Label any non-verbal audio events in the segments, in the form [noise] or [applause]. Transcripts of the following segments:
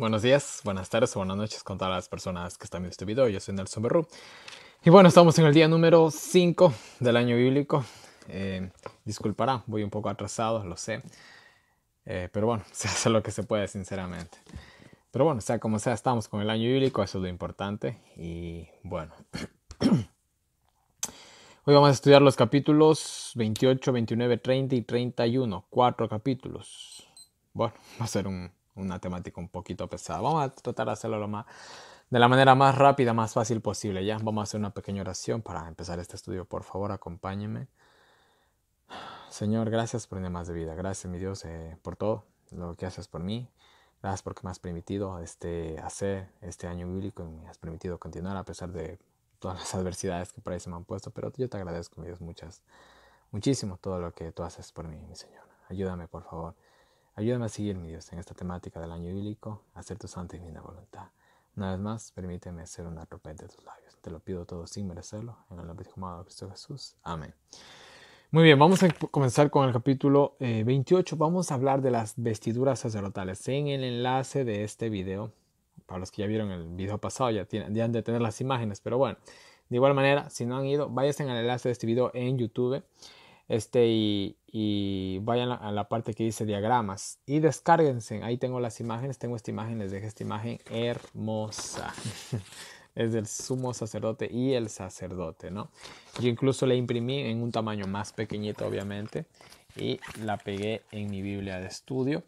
Buenos días, buenas tardes o buenas noches con todas las personas que están viendo este video. Yo soy Nelson Berru. Y bueno, estamos en el día número 5 del año bíblico. Eh, disculpará, voy un poco atrasado, lo sé. Eh, pero bueno, [laughs] se hace lo que se puede, sinceramente. Pero bueno, sea como sea, estamos con el año bíblico, eso es lo importante. Y bueno. [clears throat] Hoy vamos a estudiar los capítulos 28, 29, 30 y 31. Cuatro capítulos. Bueno, [laughs] va a ser un una temática un poquito pesada. Vamos a tratar de hacerlo lo más, de la manera más rápida, más fácil posible. Ya vamos a hacer una pequeña oración para empezar este estudio. Por favor, acompáñeme Señor, gracias por un más de vida. Gracias, mi Dios, eh, por todo lo que haces por mí. Gracias porque me has permitido este, hacer este año bíblico y me has permitido continuar a pesar de todas las adversidades que por ahí se me han puesto. Pero yo te agradezco, mi Dios, muchas, muchísimo todo lo que tú haces por mí, mi Señor. Ayúdame, por favor Ayúdame a seguir, mi Dios, en esta temática del año bíblico, a hacer tu santa y divina voluntad. Una vez más, permíteme ser una trompeta de tus labios. Te lo pido todo sin merecerlo, en el nombre de Cristo Jesús. Amén. Muy bien, vamos a em, comenzar con el capítulo 28. Eh, vamos a hablar de las vestiduras sacerdotales. En el enlace de este video, para los que ya vieron el video pasado, ya, tienen, ya han de tener las imágenes, pero bueno, de igual manera, si no han ido, vayan al enlace de este video en YouTube. Este, y, vayan a la parte que dice diagramas y descárguense. Ahí tengo las imágenes, tengo esta imagen, les dejo esta imagen hermosa. [laughs] es del sumo sacerdote y el sacerdote, ¿no? Yo incluso la imprimí en un tamaño más pequeñito, obviamente, y la pegué en mi Biblia de estudio.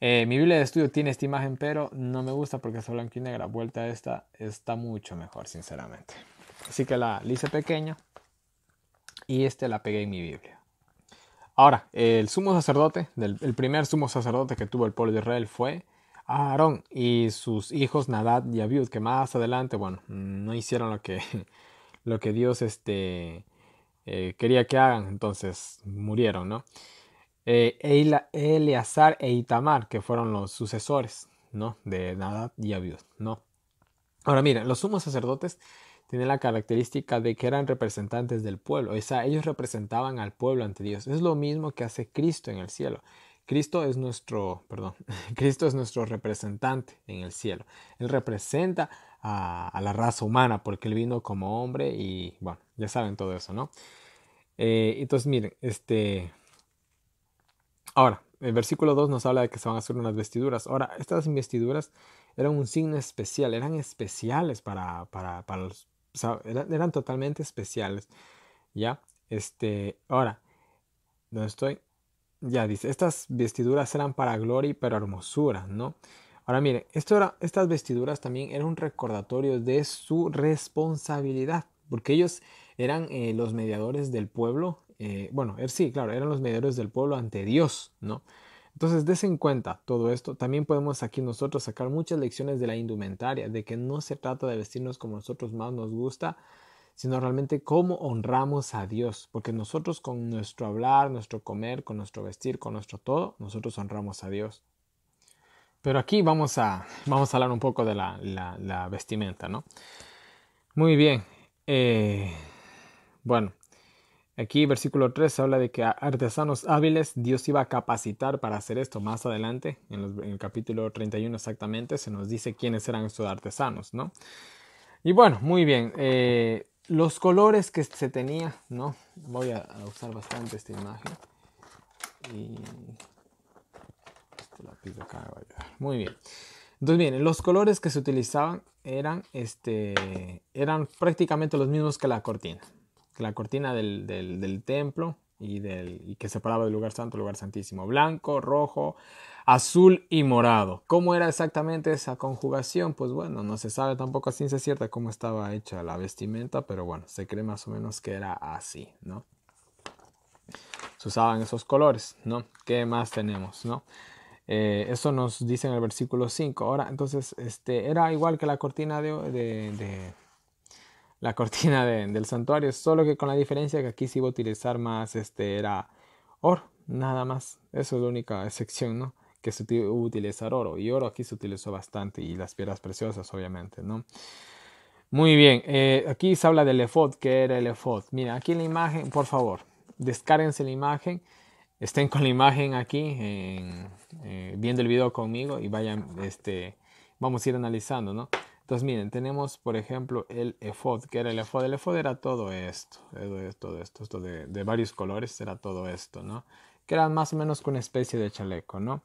Eh, mi Biblia de estudio tiene esta imagen, pero no me gusta porque es blanco y negra. Vuelta a esta está mucho mejor, sinceramente. Así que la, la hice pequeña y este la pegué en mi Biblia. Ahora, el sumo sacerdote, el primer sumo sacerdote que tuvo el pueblo de Israel fue Aarón y sus hijos Nadad y Abiud, que más adelante, bueno, no hicieron lo que, [laughs] lo que Dios este, eh, quería que hagan, entonces murieron, ¿no? Eh, Eleazar e Itamar, que fueron los sucesores, ¿no? De Nadad y Abiud, ¿no? Ahora miren, los sumos sacerdotes tiene la característica de que eran representantes del pueblo, o sea, ellos representaban al pueblo ante Dios. Es lo mismo que hace Cristo en el cielo. Cristo es nuestro, perdón, [laughs] Cristo es nuestro representante en el cielo. Él representa a, la raza humana porque él vino como hombre y bueno, ya saben todo eso, ¿no? Eh, entonces, miren, este... Ahora, el versículo 2 nos habla de que se van a hacer unas vestiduras. Ahora, estas vestiduras eran un signo especial, eran especiales para, los, eran, totalmente especiales, ¿ya? Este, ahora, ¿dónde estoy? Ya dice, estas vestiduras eran para gloria y para hermosura, ¿no? Ahora mire, esto era, estas vestiduras también eran un recordatorio de su responsabilidad, porque ellos eran eh, los mediadores del pueblo, eh, bueno, er, sí, claro, eran los mediadores del pueblo ante Dios, ¿no? Entonces, des en cuenta todo esto. También podemos aquí nosotros sacar muchas lecciones de la indumentaria, de que no se trata de vestirnos como nosotros más nos gusta, sino realmente cómo honramos a Dios, porque nosotros con nuestro hablar, nuestro comer, con nuestro vestir, con nuestro todo, nosotros honramos a Dios. Pero aquí vamos a, vamos a hablar un poco de la, vestimenta, ¿no? Muy bien. Eh, bueno, Aquí versículo 3 habla de que artesanos hábiles Dios iba a capacitar para hacer esto más adelante, en, el capítulo 31 exactamente, se nos dice quiénes eran estos artesanos, ¿no? Y bueno, muy bien, eh, los colores que se tenía, ¿no? Voy a, usar bastante esta imagen. Este muy bien. Entonces, bien los colores que se utilizaban eran, este, eran prácticamente los mismos que la cortina la cortina del, templo y, del, que separaba del lugar santo, lugar santísimo. Blanco, rojo, azul y morado. ¿Cómo era exactamente esa conjugación? Pues bueno, no se sabe tampoco a ciencia cierta cómo estaba hecha la vestimenta, pero bueno, se cree más o menos que era así, ¿no? Se usaban esos colores, ¿no? ¿Qué más tenemos, no? Eh, eso nos dice en el versículo 5. Ahora, entonces, este, era igual que la cortina de la cortina del santuario, solo que con la diferencia que aquí se iba a utilizar más, este, era oro, nada más. Eso es la única excepción, ¿no? Que se a utilizar oro, y oro aquí se utilizó bastante, y las piedras preciosas, obviamente, ¿no? Muy bien, eh, aquí se habla del efod, que era el efod. Mira, aquí la imagen, por favor, descárguense la imagen, estén con la imagen aquí, eh, viendo el video conmigo y vayan, este, vamos a ir analizando, ¿no? Entonces, miren, tenemos, por ejemplo, el efod, que era el efod. El efod era todo esto, todo esto, esto, de, varios colores, era todo esto, ¿no? Que era más o menos una especie de chaleco, ¿no?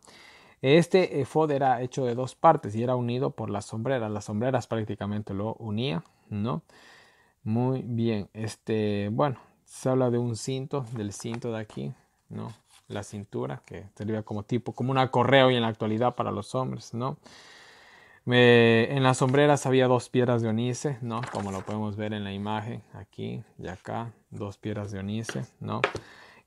Este efod era hecho de dos partes y era unido por las sombreras. Las sombreras prácticamente lo unían, ¿no? Muy bien, este, bueno, se habla de un cinto, del cinto de aquí, ¿no? La cintura, que servía como tipo, como una correo y en la actualidad para los hombres, ¿no? en las sombreras había dos piedras de onice, ¿no? Como lo podemos ver en la imagen, aquí y acá, dos piedras de onice, ¿no?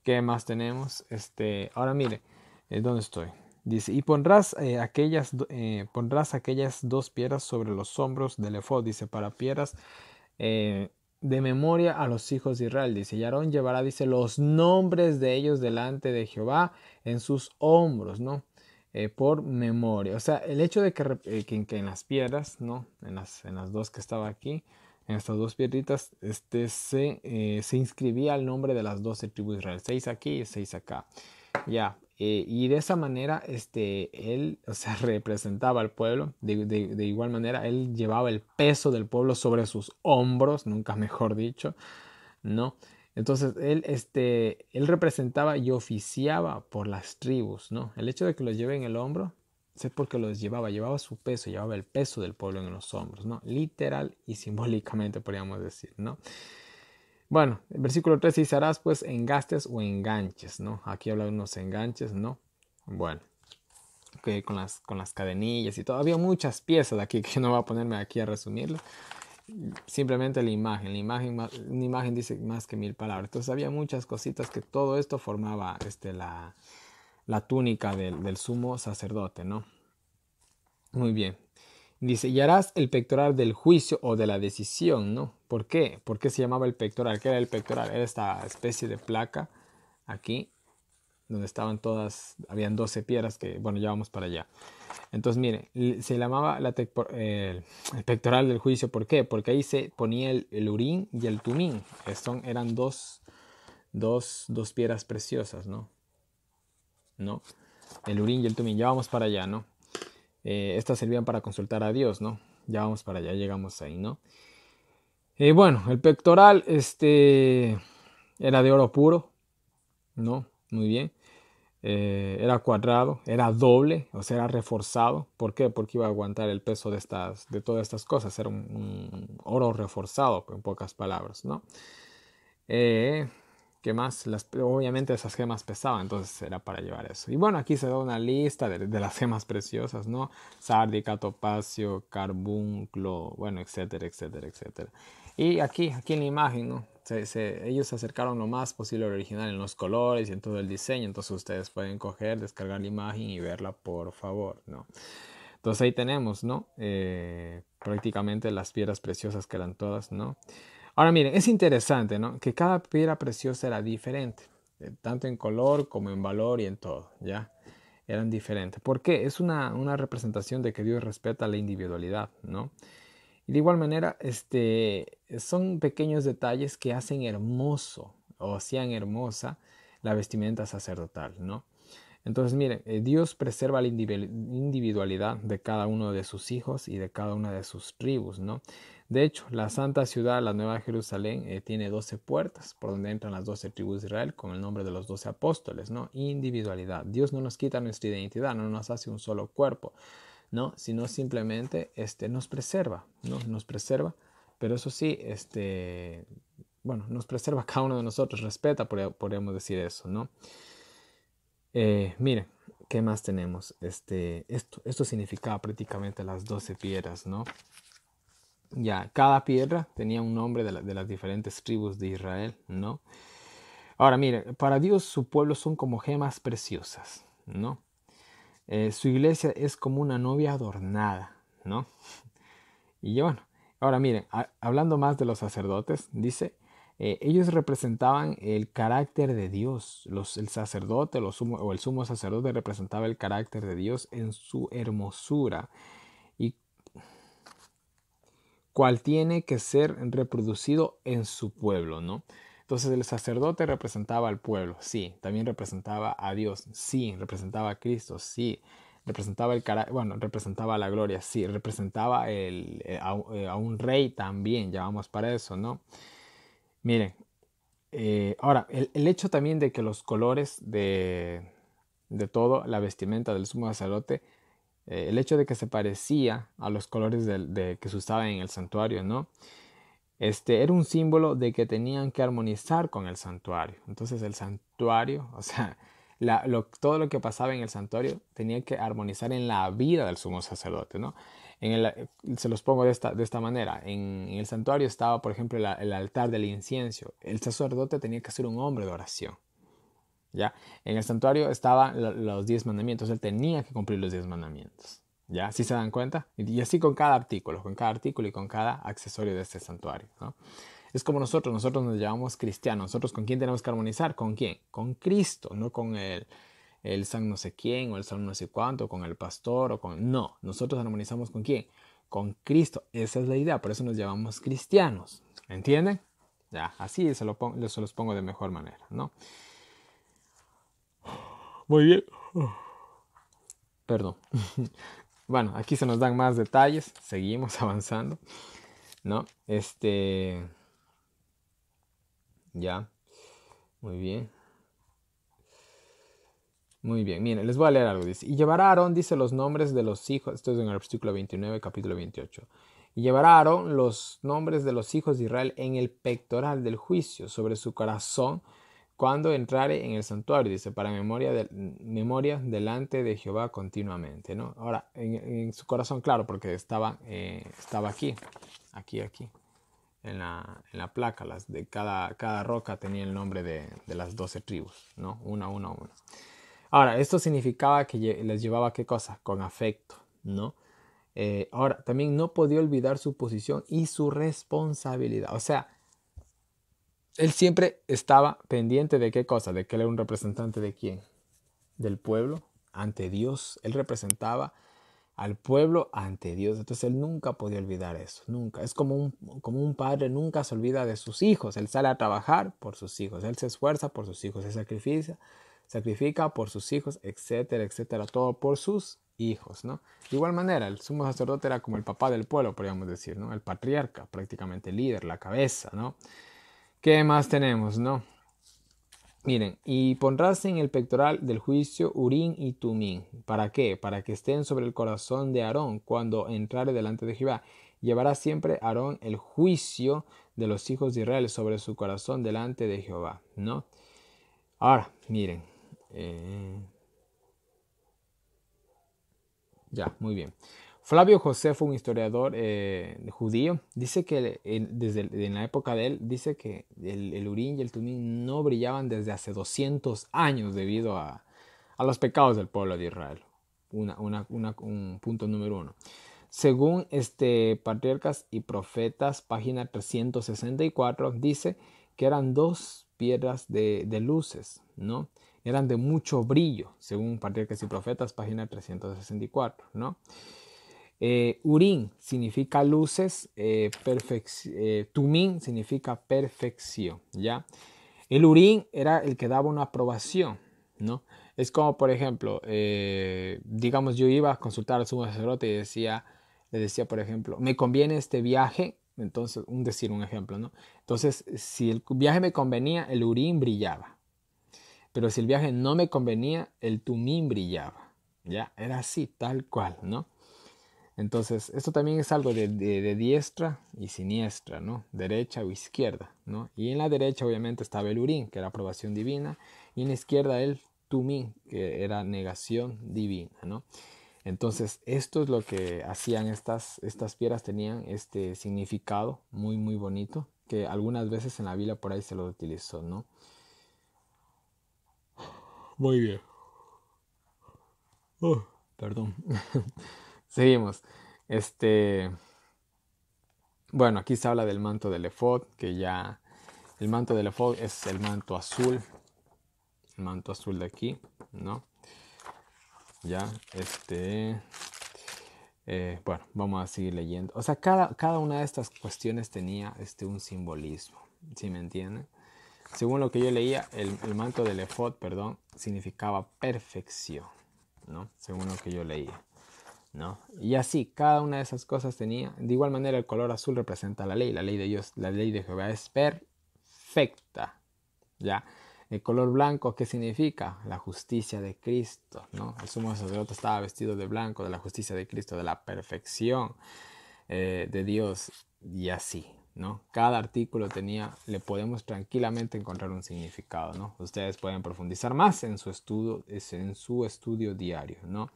¿Qué más tenemos? Este, ahora mire, eh, ¿dónde estoy? Dice, y pondrás, eh, aquellas, eh, pondrás aquellas dos piedras sobre los hombros del efod, dice, para piedras de memoria a los hijos de Israel, dice, y Aarón llevará, dice, los nombres de ellos delante de Jehová en sus hombros, ¿no? Eh, por memoria. O sea, el hecho de que, eh, en las piedras, ¿no? En las, dos que estaba aquí, en estas dos piedritas, este, se, eh, inscribía el nombre de las 12 tribus de Israel. Seis aquí y seis acá. Ya. y de esa manera, este, él, o sea, [laughs] representaba al pueblo. De, de igual manera, él llevaba el peso del pueblo sobre sus hombros, nunca mejor dicho, ¿no? Entonces, él, este, él representaba y oficiaba por las tribus, ¿no? El hecho de que los lleve en el hombro es porque los llevaba, llevaba su peso, llevaba el peso del pueblo en los hombros, ¿no? Literal y [laughs] simbólicamente podríamos decir, ¿no? Bueno, el versículo 3 dice, harás pues engastes o enganches, ¿no? Aquí habla de unos enganches, ¿no? Bueno, con, las, con las cadenillas y todavía muchas piezas de aquí [laughs] que no voy a ponerme aquí a resumirlo simplemente la imagen. La imagen, una imagen dice más que mil palabras. Entonces había muchas cositas que todo esto formaba este, la, la túnica del, sumo sacerdote, ¿no? Muy bien. Dice, y harás el pectoral del juicio o de la decisión, ¿no? ¿Por qué? ¿Por qué se llamaba el pectoral? ¿Qué era el pectoral? Era esta especie de placa aquí donde estaban todas, habían 12 piedras que, bueno, ya vamos para allá. Entonces, miren, se llamaba la el pectoral del juicio, ¿por qué? Porque ahí se ponía el, urín y el tumín, eran dos, dos, dos piedras preciosas, ¿no? ¿No? El urín y el tumín, ya vamos para allá, ¿no? Eh, estas servían para consultar a Dios, ¿no? Ya vamos para allá, llegamos ahí, ¿no? Eh, bueno, el pectoral, este, era de oro puro, ¿no? Muy bien. Eh, era cuadrado, era doble, o sea, era reforzado. ¿Por qué? Porque iba a aguantar el peso de, estas, de todas estas cosas. Era un, oro reforzado, en pocas palabras, ¿no? Eh, ¿Qué más? Las, obviamente esas gemas pesaban, entonces era para llevar eso. Y bueno, aquí se da una lista de, de las gemas preciosas, ¿no? Sárdica, topacio, carbunclo, bueno, etcétera, etcétera, etcétera. Y aquí, aquí en la imagen, ¿no? ellos se acercaron lo más posible al original en los colores y en todo el diseño. Entonces ustedes pueden coger, descargar la imagen y verla, por favor, ¿no? Entonces ahí tenemos, ¿no? Eh, prácticamente las piedras preciosas que eran todas, ¿no? Ahora miren, es interesante, ¿no? Que cada piedra preciosa era diferente, eh, tanto en color como en valor y en todo, ¿ya? Eran diferentes. ¿Por qué? Es una, una representación de que Dios respeta la individualidad, ¿no? de igual manera, este, son pequeños detalles que hacen hermoso o hacían hermosa la vestimenta sacerdotal, ¿no? Entonces, miren, eh, Dios preserva la individualidad de cada uno de sus hijos y de cada una de sus tribus, ¿no? De hecho, la santa ciudad, la Nueva Jerusalén, eh, tiene 12 puertas por donde entran las 12 tribus de Israel con el nombre de los 12 apóstoles, ¿no? Individualidad. Dios no nos quita nuestra identidad, no nos hace un solo cuerpo. ¿no? Sino simplemente este, nos preserva, ¿no? Nos preserva, pero eso sí, este, bueno, nos preserva cada uno de nosotros, respeta, podríamos decir eso, ¿no? Eh, miren, ¿qué más tenemos? Este, esto, esto significaba prácticamente las doce piedras, ¿no? Ya, cada piedra tenía un nombre de, las diferentes tribus de Israel, ¿no? Ahora, miren, para Dios su pueblo son como gemas preciosas, ¿no? Eh, su iglesia es como una novia adornada, ¿no? [laughs] Y bueno, ahora miren, hablando más de los sacerdotes, dice, eh, ellos representaban el carácter de Dios. el sacerdote o el sumo sacerdote representaba el carácter de Dios en su hermosura. Y cual tiene que ser reproducido en su pueblo, ¿no? Entonces el sacerdote representaba al pueblo, sí, también representaba a Dios, sí, representaba a Cristo, sí, representaba el bueno, representaba la gloria, sí, representaba eh, eh, a, un rey también, ya vamos para eso, ¿no? Miren, eh, ahora, el, hecho también de que los colores de, de todo, la vestimenta del sumo sacerdote, el hecho de que se parecía a los colores de, que se usaba en el santuario, ¿no? este, era un símbolo de que tenían que armonizar con el santuario. Entonces el santuario, [laughs] o sea, todo lo que pasaba en el santuario tenía que armonizar en la vida del sumo sacerdote, ¿no? se los pongo de esta, manera. En, el santuario estaba, por ejemplo, el altar del incienso. El sacerdote tenía que ser un hombre de oración. ¿ya? En el santuario estaban los diez mandamientos. Él tenía que cumplir los diez mandamientos. ¿Ya? ¿Sí se dan cuenta? Y así con cada artículo, con cada artículo y con cada accesorio de este santuario. ¿no? Es como nosotros, nosotros nos llamamos cristianos. Nosotros con quién tenemos que armonizar? ¿Con quién? Con Cristo, no con el, el san no sé quién o el san no sé cuánto, con el pastor o con... No, nosotros armonizamos con quién? Con Cristo. Esa es la idea, por eso nos llamamos cristianos. ¿Entienden? Ya, así se, lo pongo, se los pongo de mejor manera, ¿no? Muy bien. Perdón. [laughs] Bueno, aquí se nos dan más detalles, seguimos [laughs] avanzando, ¿no? Este... Ya, muy bien. Muy bien, miren, les voy a leer algo. Dice, y llevará Aarón, dice, los nombres de los hijos, esto es en el versículo 29, capítulo 28. Y llevará Aarón los nombres de los hijos de Israel en el pectoral del juicio, sobre su corazón, cuando entrare en el santuario, dice, para memoria, de, memoria delante de Jehová continuamente, ¿no? Ahora, en, su corazón, claro, porque estaba, eh, estaba aquí, aquí, aquí, en la, en la, placa, las de cada, cada roca tenía el nombre de, de las doce tribus, ¿no? Una, una, una. Ahora, esto significaba que les llevaba qué cosa? Con afecto, ¿no? Eh, ahora, también no podía olvidar su posición y su responsabilidad, o sea, él siempre estaba pendiente de qué cosa, de que él era un representante de quién, del pueblo ante Dios. Él representaba al pueblo ante Dios. Entonces él nunca podía olvidar eso, nunca. Es como un, como un padre nunca se olvida de sus hijos. Él sale a trabajar por sus hijos, él se esfuerza por sus hijos, se sacrifica, sacrifica por sus hijos, etcétera, etcétera, todo por sus hijos, ¿no? De igual manera, el sumo sacerdote era como el papá del pueblo, podríamos decir, ¿no? El patriarca, prácticamente líder, la cabeza, ¿no? ¿Qué más tenemos, no? Miren, y pondrás en el pectoral del juicio Urín y Tumín. ¿Para qué? Para que estén sobre el corazón de Aarón cuando entrare delante de Jehová. Llevará siempre Aarón el juicio de los hijos de Israel sobre su corazón delante de Jehová, ¿no? Ahora, miren. Eh, ya, muy bien. Flavio José fue un historiador eh, judío. Dice que en, desde la época de él, dice que el, urín y el tumín no brillaban desde hace 200 años debido a, los pecados del pueblo de Israel. Una, un punto número uno. Según este, Patriarcas y Profetas, página 364, dice que eran dos piedras de, de luces, ¿no? Eran de mucho brillo, según Patriarcas y Profetas, página 364, ¿no? Eh, urín significa luces, eh, eh, tumín significa perfección, ¿ya? El urín era el que daba una aprobación, ¿no? Es como, por ejemplo, digamos, yo iba a consultar a sumo sacerdote y decía, le decía, por ejemplo, me conviene este viaje, entonces, un decir, un ejemplo, ¿no? Entonces, si el viaje me convenía, el urín brillaba, pero si el viaje no me convenía, el tumín brillaba, ¿ya? Era así, tal cual, ¿no? Entonces, esto también es algo de, diestra y siniestra, ¿no? Derecha o izquierda, ¿no? Y en la derecha, obviamente, estaba el urín, que era aprobación divina, y en la izquierda el tumín, que era negación divina, ¿no? Entonces, esto es lo que hacían estas, estas piedras, tenían este significado muy, muy bonito, que algunas veces en la Biblia por ahí se lo utilizó, ¿no? Muy bien. Oh, [laughs] perdón. [laughs] Seguimos. Este. Bueno, aquí se habla del manto del efod, que ya. El manto del efod es el manto azul. El manto azul de aquí, ¿no? Ya, este. Eh, bueno, vamos a seguir leyendo. O sea, cada, cada una de estas cuestiones tenía este, un simbolismo, ¿sí me entienden? Según lo que yo leía, el, manto del efod, perdón, significaba perfección, ¿no? Según lo que yo leía. ¿no? Y así, cada una de esas cosas tenía, de igual manera el color azul representa la ley, la ley de Dios, la ley de Jehová es perfecta, ¿ya? El color blanco, ¿qué significa? La justicia de Cristo, ¿no? El sumo sacerdote estaba vestido de blanco, de la justicia de Cristo, de la perfección eh, de Dios y así, ¿no? Cada artículo tenía, le podemos tranquilamente encontrar un significado, ¿no? Ustedes pueden profundizar más en su estudio, en su estudio diario, ¿no?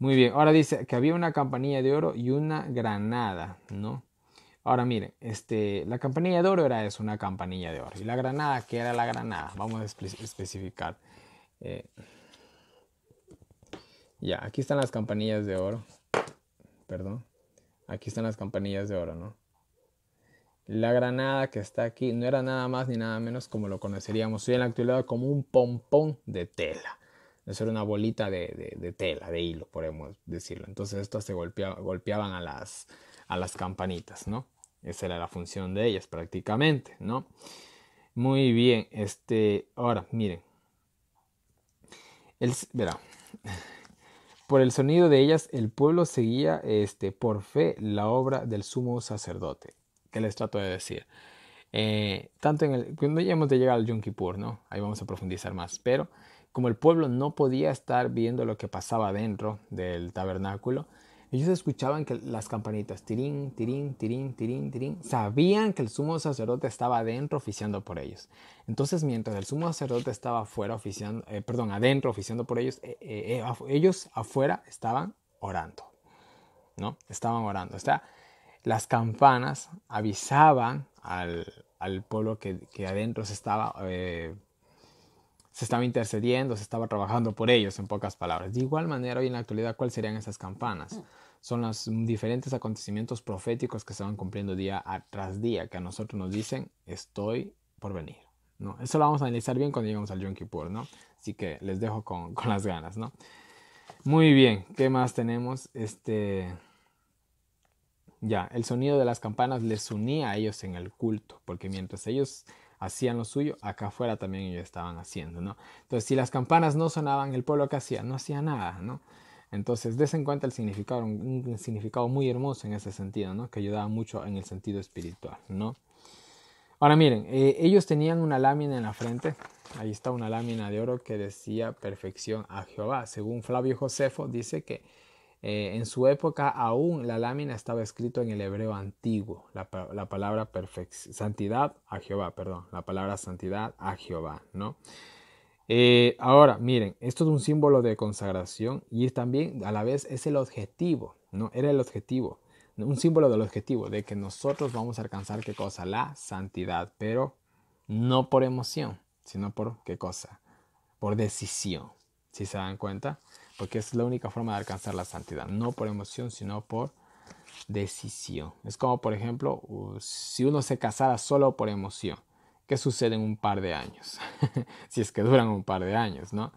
Muy bien, ahora dice que había una campanilla de oro y una granada, ¿no? Ahora miren, este, la campanilla de oro era eso, una campanilla de oro. ¿Y la granada? ¿Qué era la granada? Vamos a especificar. Eh, ya, aquí están las campanillas de oro. Perdón. Aquí están las campanillas de oro, ¿no? La granada que está aquí no era nada más ni nada menos como lo conoceríamos hoy en la actualidad como un pompón de tela. Eso era una bolita de, tela, de hilo, podemos decirlo. Entonces estas se golpea, golpeaban a las, a las campanitas, ¿no? Esa era la función de ellas prácticamente, ¿no? Muy bien, este, ahora miren. El, verá, [laughs] por el sonido de ellas el pueblo seguía este, por fe la obra del sumo sacerdote. ¿Qué les trato de decir? Eh, tanto en el, cuando ya hemos de llegar al Yom Kippur, ¿no? Ahí vamos a profundizar más, pero como el pueblo no podía estar viendo lo que pasaba dentro del tabernáculo, ellos escuchaban que las campanitas, tirín, tirín, tirín, tirín, tirín, sabían que el sumo sacerdote estaba adentro oficiando por ellos. Entonces, mientras el sumo sacerdote estaba afuera oficiando, eh, perdón, adentro oficiando por ellos, eh, eh, ellos afuera estaban orando, ¿no? Estaban orando. O sea, las campanas avisaban al, pueblo que, adentro se estaba se estaba intercediendo, se estaba trabajando por ellos, en pocas palabras. De igual manera, hoy en la actualidad, ¿cuáles serían esas campanas? Mm. Son los diferentes acontecimientos proféticos que se van cumpliendo día tras día, que a nosotros nos dicen, estoy por venir. ¿no? Eso lo vamos a analizar bien cuando lleguemos al Yom Kippur, ¿no? Así que les dejo con, con las ganas, ¿no? Muy bien, ¿qué más tenemos? Este... Ya, el sonido de las campanas les unía a ellos en el culto, porque mientras ellos hacían lo suyo, acá afuera también ellos estaban haciendo, ¿no? Entonces, si las campanas no sonaban, el pueblo que hacía, no hacía nada, ¿no? Entonces, des en cuenta el significado, un, significado muy hermoso en ese sentido, ¿no? Que ayudaba mucho en el sentido espiritual, ¿no? Ahora miren, eh, ellos tenían una lámina en la frente, ahí está una lámina de oro que decía perfección a Jehová. Según Flavio Josefo, dice que eh, en su época aún la lámina estaba escrito en el hebreo antiguo, la, palabra santidad a Jehová, perdón, la palabra santidad a Jehová, ¿no? Eh, ahora, miren, esto es un símbolo de consagración y también a la vez es el objetivo, ¿no? Era el objetivo, un símbolo del objetivo, de que nosotros vamos a alcanzar qué cosa, la santidad, pero no por emoción, sino por qué cosa, por decisión, si se dan cuenta porque es la única forma de alcanzar la santidad, no por emoción, sino por decisión. Es como, por ejemplo, si uno se casara solo por emoción, ¿qué sucede en un par de años? [laughs] si es que duran un par de años, ¿no?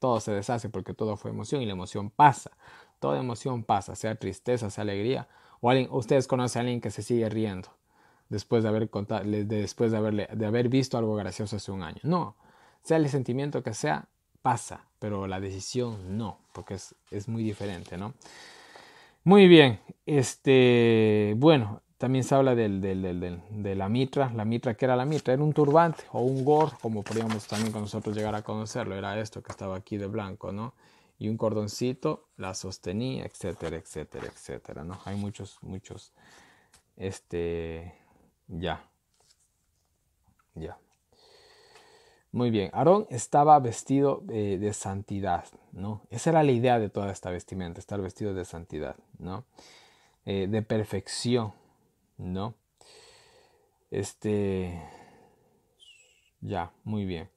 Todo se deshace porque todo fue emoción y la emoción pasa. Toda emoción pasa, sea tristeza, sea alegría. O alguien, ustedes conocen a alguien que se sigue riendo después de haber después de, de haber visto algo gracioso hace un año. No, sea el sentimiento que sea, pasa, pero la decisión no, porque es, es muy diferente, ¿no? Muy bien, este, bueno, también se habla del, del, de la mitra, la mitra que era la mitra, era un turbante o un gorro, como podríamos también con nosotros llegar a conocerlo, era esto que estaba aquí de blanco, ¿no? Y un cordoncito la sostenía, etcétera, etcétera, etcétera, ¿no? Hay muchos, muchos, este, ya, ya. Muy bien, Aarón estaba vestido de santidad, ¿no? Esa era la idea de toda esta vestimenta, estar vestido de santidad, ¿no? Eh, de perfección, ¿no? Este, ya, muy bien.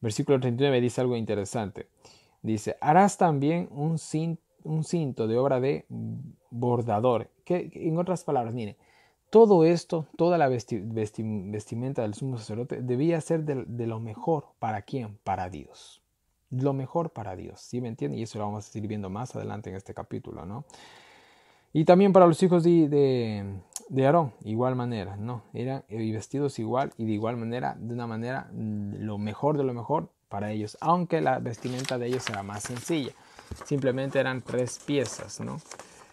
Versículo 39 dice algo interesante. Dice, harás también un cinto, de obra de bordador. Que, en otras palabras, mire, todo esto, toda la vestimenta del sumo sacerdote debía ser de, lo mejor para quién, para Dios. Lo mejor para Dios, ¿sí me entiende? Y eso lo vamos a seguir viendo más adelante en este capítulo, ¿no? Y también para los hijos de, de Aarón, igual manera, ¿no? Eran eh, vestidos igual y de igual manera, de una manera, mm, lo mejor de lo mejor para ellos, aunque la vestimenta de ellos era más sencilla. Simplemente eran tres piezas, ¿no?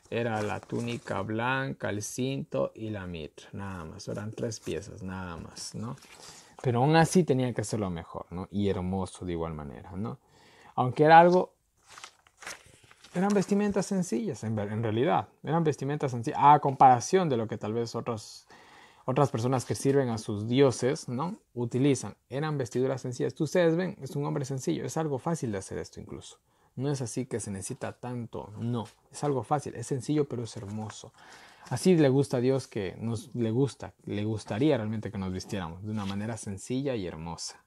era la túnica blanca, el cinto y la mitra, nada más, eran tres piezas, nada más, ¿no? Pero aún así tenía que hacerlo mejor, ¿no? Y hermoso de igual manera, ¿no? Aunque era algo, eran vestimentas sencillas, en, realidad, eran vestimentas sencillas, a comparación de lo que tal vez otros, otras personas que sirven a sus dioses, ¿no? Utilizan, eran vestiduras sencillas. Tú ustedes ven, es un hombre sencillo, es algo fácil de hacer esto incluso. No es así que se necesita tanto, no. Es algo fácil, es sencillo, pero es hermoso. Así le gusta a Dios que nos le gusta, le gustaría realmente que nos vistiéramos de una manera sencilla y hermosa.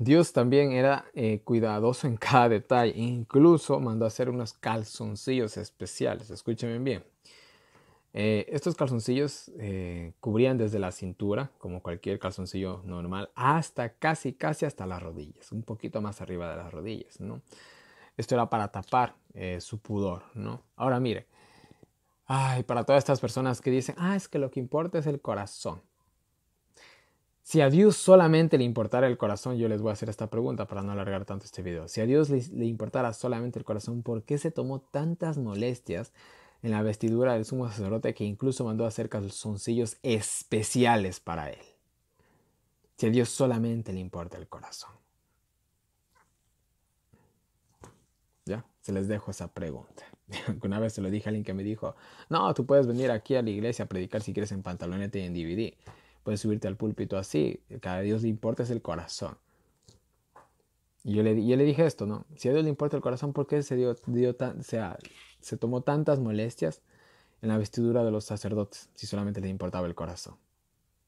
Dios también era eh, cuidadoso en cada detalle, incluso mandó a hacer unos calzoncillos especiales, Escúchenme bien. Eh, estos calzoncillos eh, cubrían desde la cintura, como cualquier calzoncillo normal, hasta casi, casi hasta las rodillas, un poquito más arriba de las rodillas, ¿no? Esto era para tapar eh, su pudor, ¿no? Ahora mire, ay, para todas estas personas que dicen, ah, es que lo que importa es el corazón. Si a Dios solamente le importara el corazón, yo les voy a hacer esta pregunta para no alargar tanto este video. Si a Dios le, le importara solamente el corazón, ¿por qué se tomó tantas molestias en la vestidura del sumo sacerdote que incluso mandó a hacer calzoncillos especiales para él? Si a Dios solamente le importa el corazón. Se les dejo esa pregunta. [laughs] Una vez se lo dije a alguien que me dijo, no, tú puedes venir aquí a la iglesia a predicar si quieres en pantalonete y en DVD. Puedes subirte al púlpito así. Cada Dios le importa es el corazón. Y yo le, yo le dije esto, ¿no? Si a Dios le importa el corazón, ¿por qué se, dio, sea, se tomó tantas molestias en la vestidura de los sacerdotes si solamente le importaba el corazón?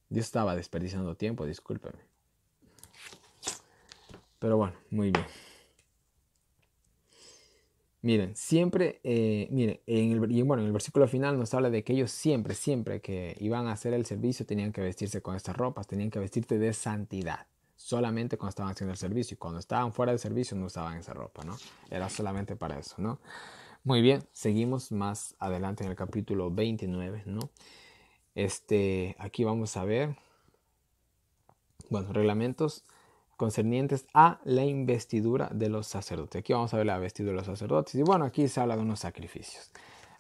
Dios estaba desperdiciando tiempo, discúlpeme. Pero bueno, muy bien. Miren, siempre, eh, miren, en el, bueno, en el versículo final nos habla de que ellos siempre, siempre que iban a hacer el servicio tenían que vestirse con estas ropas, tenían que vestirse de santidad, solamente cuando estaban haciendo el servicio, y cuando estaban fuera del servicio no usaban esa ropa, ¿no? Era solamente para eso, ¿no? Muy bien, seguimos más adelante en el capítulo 29, ¿no? Este, aquí vamos a ver, bueno, reglamentos concernientes a la investidura de los sacerdotes. Aquí vamos a ver la vestidura de los sacerdotes. Y bueno, aquí se habla de unos sacrificios.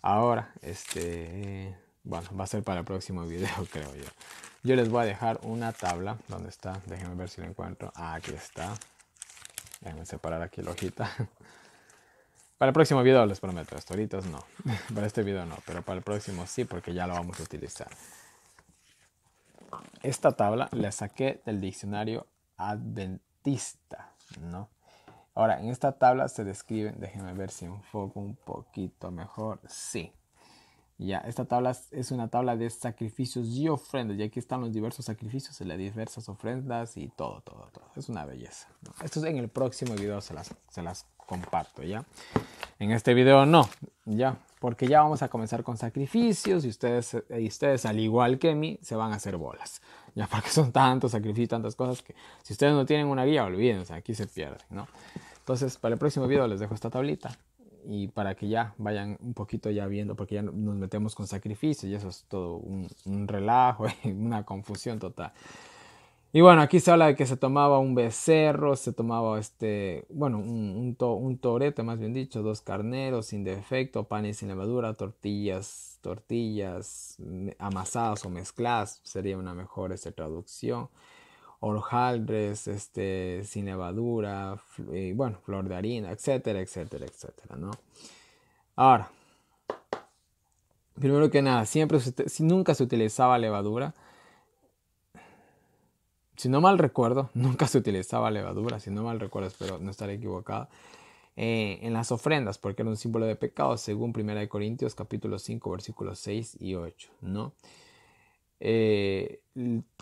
Ahora, este, bueno, va a ser para el próximo video, [laughs] creo yo. Yo les voy a dejar una tabla. ¿Dónde está? Déjenme ver si lo encuentro. Ah, aquí está. Déjenme separar aquí la hojita. [laughs] Para el próximo video les prometo, esto. ahorita no. [laughs] Para este video no, pero para el próximo sí, porque ya lo vamos a utilizar. Esta tabla la saqué del diccionario adventista, ¿no? Ahora, en esta tabla se describen, déjenme ver si enfoco un poquito mejor, sí. Ya, esta tabla es una tabla de sacrificios y ofrendas. Y aquí están los diversos sacrificios, las diversas ofrendas y todo, todo, todo. Es una belleza. ¿no? Esto en el próximo video se las, se las comparto, ¿ya? En este video no, ¿ya? Porque ya vamos a comenzar con sacrificios y ustedes, y ustedes, al igual que mí, se van a hacer bolas ya porque son tantos sacrificios, tantas cosas que si ustedes no tienen una guía, olvídense, aquí se pierde, ¿no? Entonces, para el próximo video les dejo esta tablita y para que ya vayan un poquito ya viendo, porque ya nos metemos con sacrificios y eso es todo un, relajo [laughs] y una confusión total. Y bueno, aquí se habla de que se tomaba un becerro, se tomaba este, bueno, un, un, un torete, más bien dicho, dos carneros sin defecto, panes sin levadura, tortillas tortillas amasadas o mezcladas, sería una mejor este, traducción. hojaldres este, sin levadura, bueno, flor de harina, etcétera, etcétera, etcétera, ¿no? Ahora, primero que nada, siempre, si nunca se utilizaba levadura, si no mal recuerdo, [laughs] nunca se utilizaba levadura, si no mal recuerdo, espero no estar equivocado, eh, en las ofrendas, porque era un símbolo de pecado, según 1 Corintios capítulo 5, versículos 6 y 8, ¿no? Eh,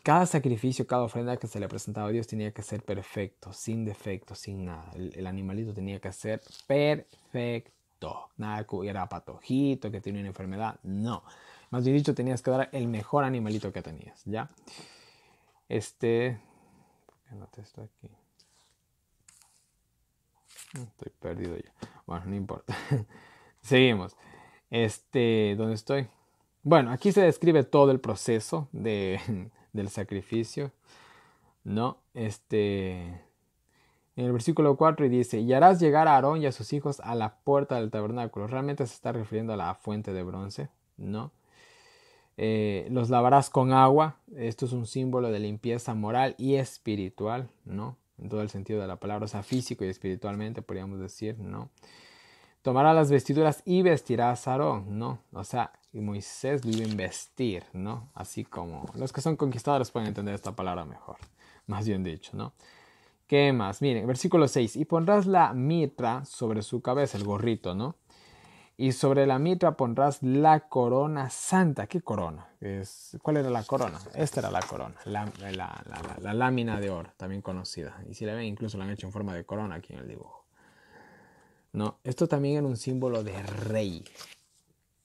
cada sacrificio, cada ofrenda que se le presentaba a Dios tenía que ser perfecto, sin defecto, sin nada. El, animalito tenía que ser perfecto. Nada que hubiera patojito, que tenía una enfermedad. No. Más bien dicho, tenías que dar el mejor animalito que tenías, ¿ya? Este... ¿Por qué no aquí? Estoy perdido ya. Bueno, no importa. [laughs] Seguimos. Este, ¿dónde estoy? Bueno, aquí se describe todo el proceso [laughs] del sacrificio. ¿No? Este. En el versículo 4 dice, y harás llegar a Aarón y a sus hijos a la puerta del tabernáculo. Realmente se está refiriendo a la fuente de bronce, ¿no? Eh, los lavarás con agua. Esto es un símbolo de limpieza moral y espiritual, ¿no? en todo el sentido de la palabra, o sea, físico y espiritualmente, podríamos decir, ¿no? Tomará las vestiduras y vestirá a Sarón, ¿no? O sea, y Moisés lo iba a ¿no? Así como los que son conquistadores pueden entender esta palabra mejor, más bien dicho, ¿no? ¿Qué más? Miren, versículo 6. Y pondrás la mitra sobre su cabeza, el gorrito, ¿no? y sobre la mitra pondrás la corona santa. ¿Qué corona? Es, ¿Cuál era la corona? Esta era la corona, la, lámina de oro, también conocida. Y si la ven, incluso la han hecho en forma de corona aquí en el dibujo. No, esto también era un símbolo de rey.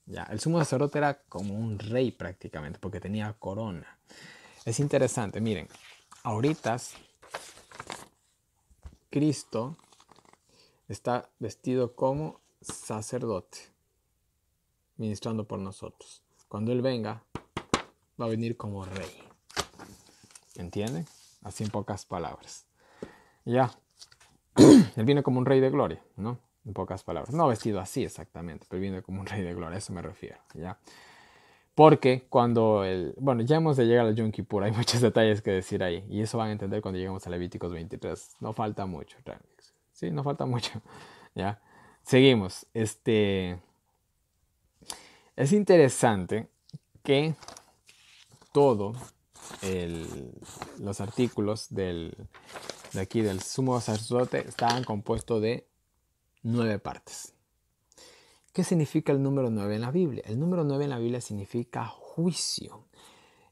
Ya, el sumo sacerdote era como un rey prácticamente, porque tenía corona. Es interesante, miren, ahorita Cristo está vestido como sacerdote ministrando por nosotros. Cuando Él venga, va a venir como rey. ¿Entienden? Así en pocas palabras. Ya. [clears throat] Él viene como un rey de gloria, ¿no? En pocas palabras. No vestido así exactamente, pero viene como un rey de gloria, eso me refiero, ¿ya? Porque cuando el... Bueno, ya hemos de llegar al Yom Kippur, hay [laughs] muchos detalles que decir ahí. Y eso van a entender cuando lleguemos a Levíticos 23. No falta mucho, ¿sí? No falta mucho, [laughs] ¿ya? Seguimos. Este. Es interesante que todos los artículos de aquí del sumo sacerdote estaban compuestos de nueve partes. ¿Qué significa el número nueve en la Biblia? El número nueve en la Biblia significa juicio.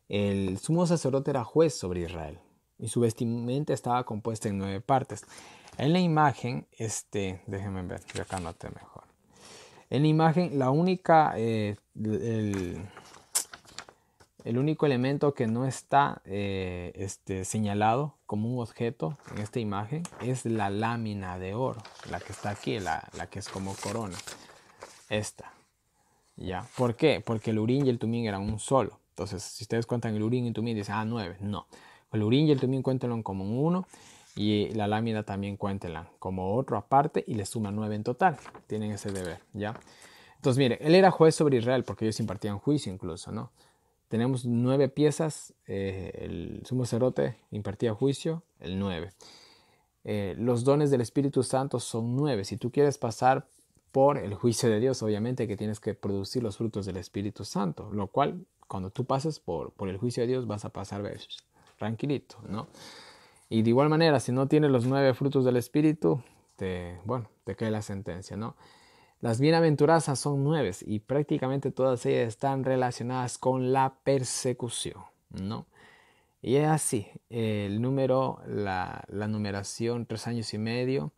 El sumo sacerdote era juez sobre Israel y su vestimenta estaba compuesta en nueve partes. En la imagen, este, déjenme ver, yo acá noté mejor. En la imagen, la única, eh, el, único elemento que no está eh, este, señalado como un objeto en esta imagen es la lámina de oro, la que está aquí, la, la que es como corona. Esta. ¿Ya? ¿Por qué? Porque el urín y el tumín eran un solo. Entonces, si ustedes cuentan el urín y el tumín, dicen, ah, nueve. No. El urín y el tumín cuéntenlo como un uno y la lámina también cuéntela como otro aparte y le suma nueve en total. Tienen ese deber, ¿ya? Entonces, mire, él era juez sobre Israel porque ellos impartían juicio incluso, ¿no? Tenemos nueve piezas, eh, el sumo cerote impartía juicio, el nueve. Eh, los dones del Espíritu Santo son nueve. Si tú quieres pasar por el juicio de Dios, obviamente que tienes que producir los frutos del Espíritu Santo, lo cual cuando tú pasas por, por el juicio de Dios vas a pasar tranquilito, ¿no? Y de igual manera, si no tienes los nueve frutos del Espíritu, te, bueno, te cae la sentencia, ¿no? Las bienaventuranzas son nueve y prácticamente todas ellas están relacionadas con la persecución, ¿no? Y es así, el número, la, numeración, tres años y medio,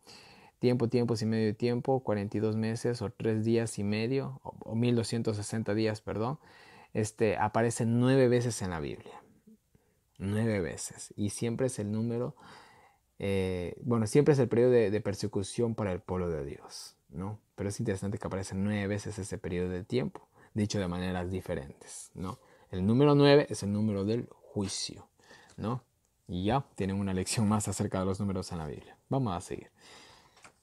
tiempo, tiempos y medio tiempo, 42 meses o tres días y medio, o, doscientos sesenta días, perdón, este, aparece nueve veces en la Biblia nueve veces. Y siempre es el número, eh, bueno, siempre es el periodo de, persecución para el pueblo de Dios, ¿no? Pero es interesante que aparece nueve veces ese periodo de tiempo, dicho de maneras diferentes, ¿no? El número nueve es el número del juicio, ¿no? Y ya tienen una lección más acerca de los números en la Biblia. Vamos a seguir.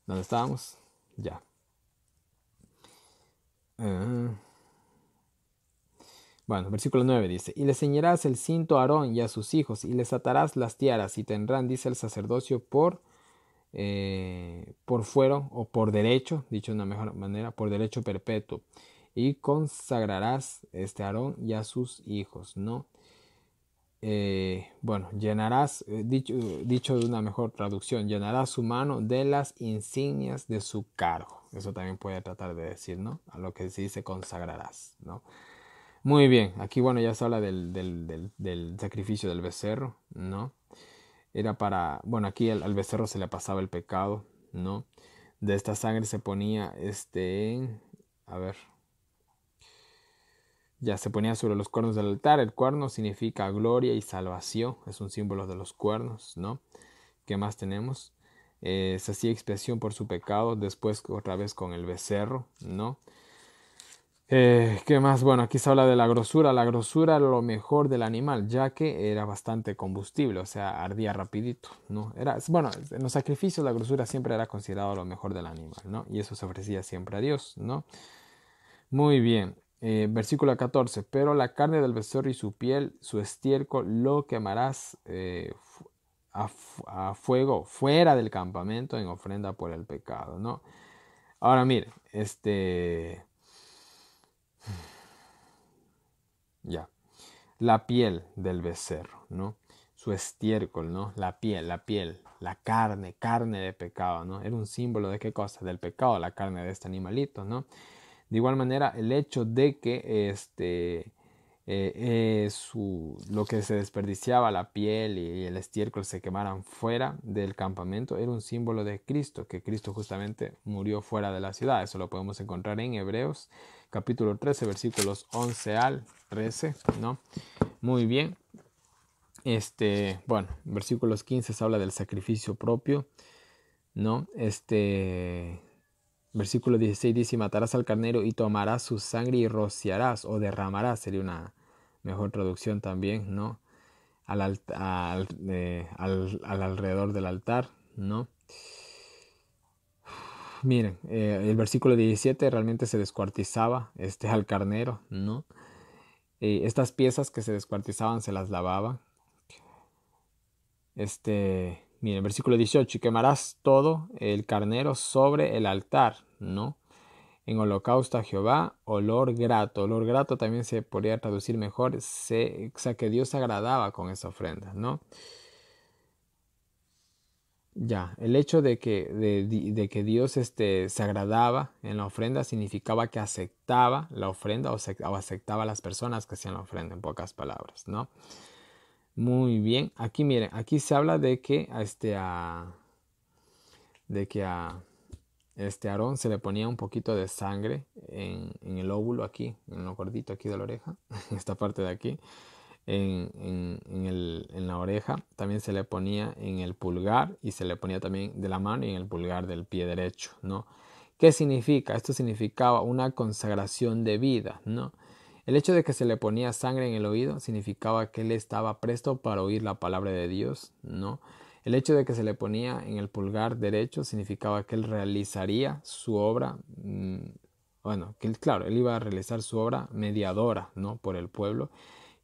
¿Dónde estábamos? Ya. Ah. Bueno, versículo 9 dice, y le ceñirás el cinto a Aarón y a sus hijos, y les atarás las tiaras, y tendrán, dice el sacerdocio, por, eh, por fuero o por derecho, dicho de una mejor manera, por derecho perpetuo, y consagrarás este Aarón y a sus hijos, ¿no? Eh, bueno, llenarás, eh, dicho, dicho, de una mejor traducción, llenarás su mano de las insignias de su cargo. Eso también puede tratar de decir, ¿no? A lo que se dice consagrarás, ¿no? Muy bien, aquí bueno ya se habla del, sacrificio del becerro, ¿no? Era para, bueno, aquí al, becerro se le pasaba el pecado, ¿no? De esta sangre se ponía, este, a ver, ya se ponía sobre los cuernos del altar, el cuerno significa gloria y salvación, es un símbolo de los cuernos, ¿no? ¿Qué más tenemos? Eh, se hacía expresión por su pecado, después otra vez con el becerro, ¿no? Eh, ¿Qué más? Bueno, aquí se habla de la grosura. La grosura era lo mejor del animal, ya que era bastante combustible, o sea, ardía rapidito, ¿no? Era, bueno, en los sacrificios la grosura siempre era considerado lo mejor del animal, ¿no? Y eso se ofrecía siempre a Dios, ¿no? Muy bien. Eh, versículo 14. Pero la carne del becerro y su piel, su estiércol, lo quemarás eh, a, fuego fuera del campamento en ofrenda por el pecado, ¿no? Ahora mire, este ya. La piel del becerro, ¿no? Su estiércol, ¿no? La piel, la piel, la carne, carne de pecado, ¿no? Era un símbolo de qué cosa? Del pecado, la carne de este animalito, ¿no? De igual manera, el hecho de que este, eh, eh, lo que se desperdiciaba, la piel y, y, el estiércol se quemaran fuera del campamento, era un símbolo de Cristo, que Cristo justamente murió fuera de la ciudad. Eso lo podemos encontrar en Hebreos capítulo 13, versículos 11 al 13, ¿no? Muy bien. Este, bueno, versículos 15 se habla del sacrificio propio, ¿no? Este, versículo 16 dice, y matarás al carnero y tomarás su sangre y rociarás o derramarás, sería una mejor traducción también, ¿no? Al, eh, al alrededor del altar, ¿no? miren, eh, el versículo 17 realmente se descuartizaba este, al carnero, ¿no? Eh, estas piezas que se descuartizaban se las lavaba. Este, miren, versículo 18, y quemarás todo el carnero sobre el altar, ¿no? En holocausto a Jehová, olor grato. Olor grato también se podría traducir mejor, se, o sea, que Dios agradaba con esa ofrenda, ¿no? Ya, el hecho de que, de, que Dios este, se agradaba en la ofrenda significaba que aceptaba la ofrenda o, aceptaba a las personas que hacían la ofrenda, en pocas palabras, ¿no? Muy bien, aquí miren, aquí se habla de que a este de que a este Aarón se le ponía un poquito de sangre en, en el óvulo aquí, en lo gordito aquí de la oreja, en [laughs] esta parte de aquí en, la oreja, también se le ponía en el pulgar y se le ponía también de la mano y en el pulgar del pie derecho, ¿no? ¿Qué significa? Esto significaba una consagración de vida, ¿no? El hecho de que se le ponía sangre en el oído significaba que él estaba presto para oír la palabra de Dios, ¿no? El hecho de que se le ponía en el pulgar derecho significaba que él realizaría su obra, mm, bueno, que claro, él iba a realizar su obra mediadora, ¿no? Por el pueblo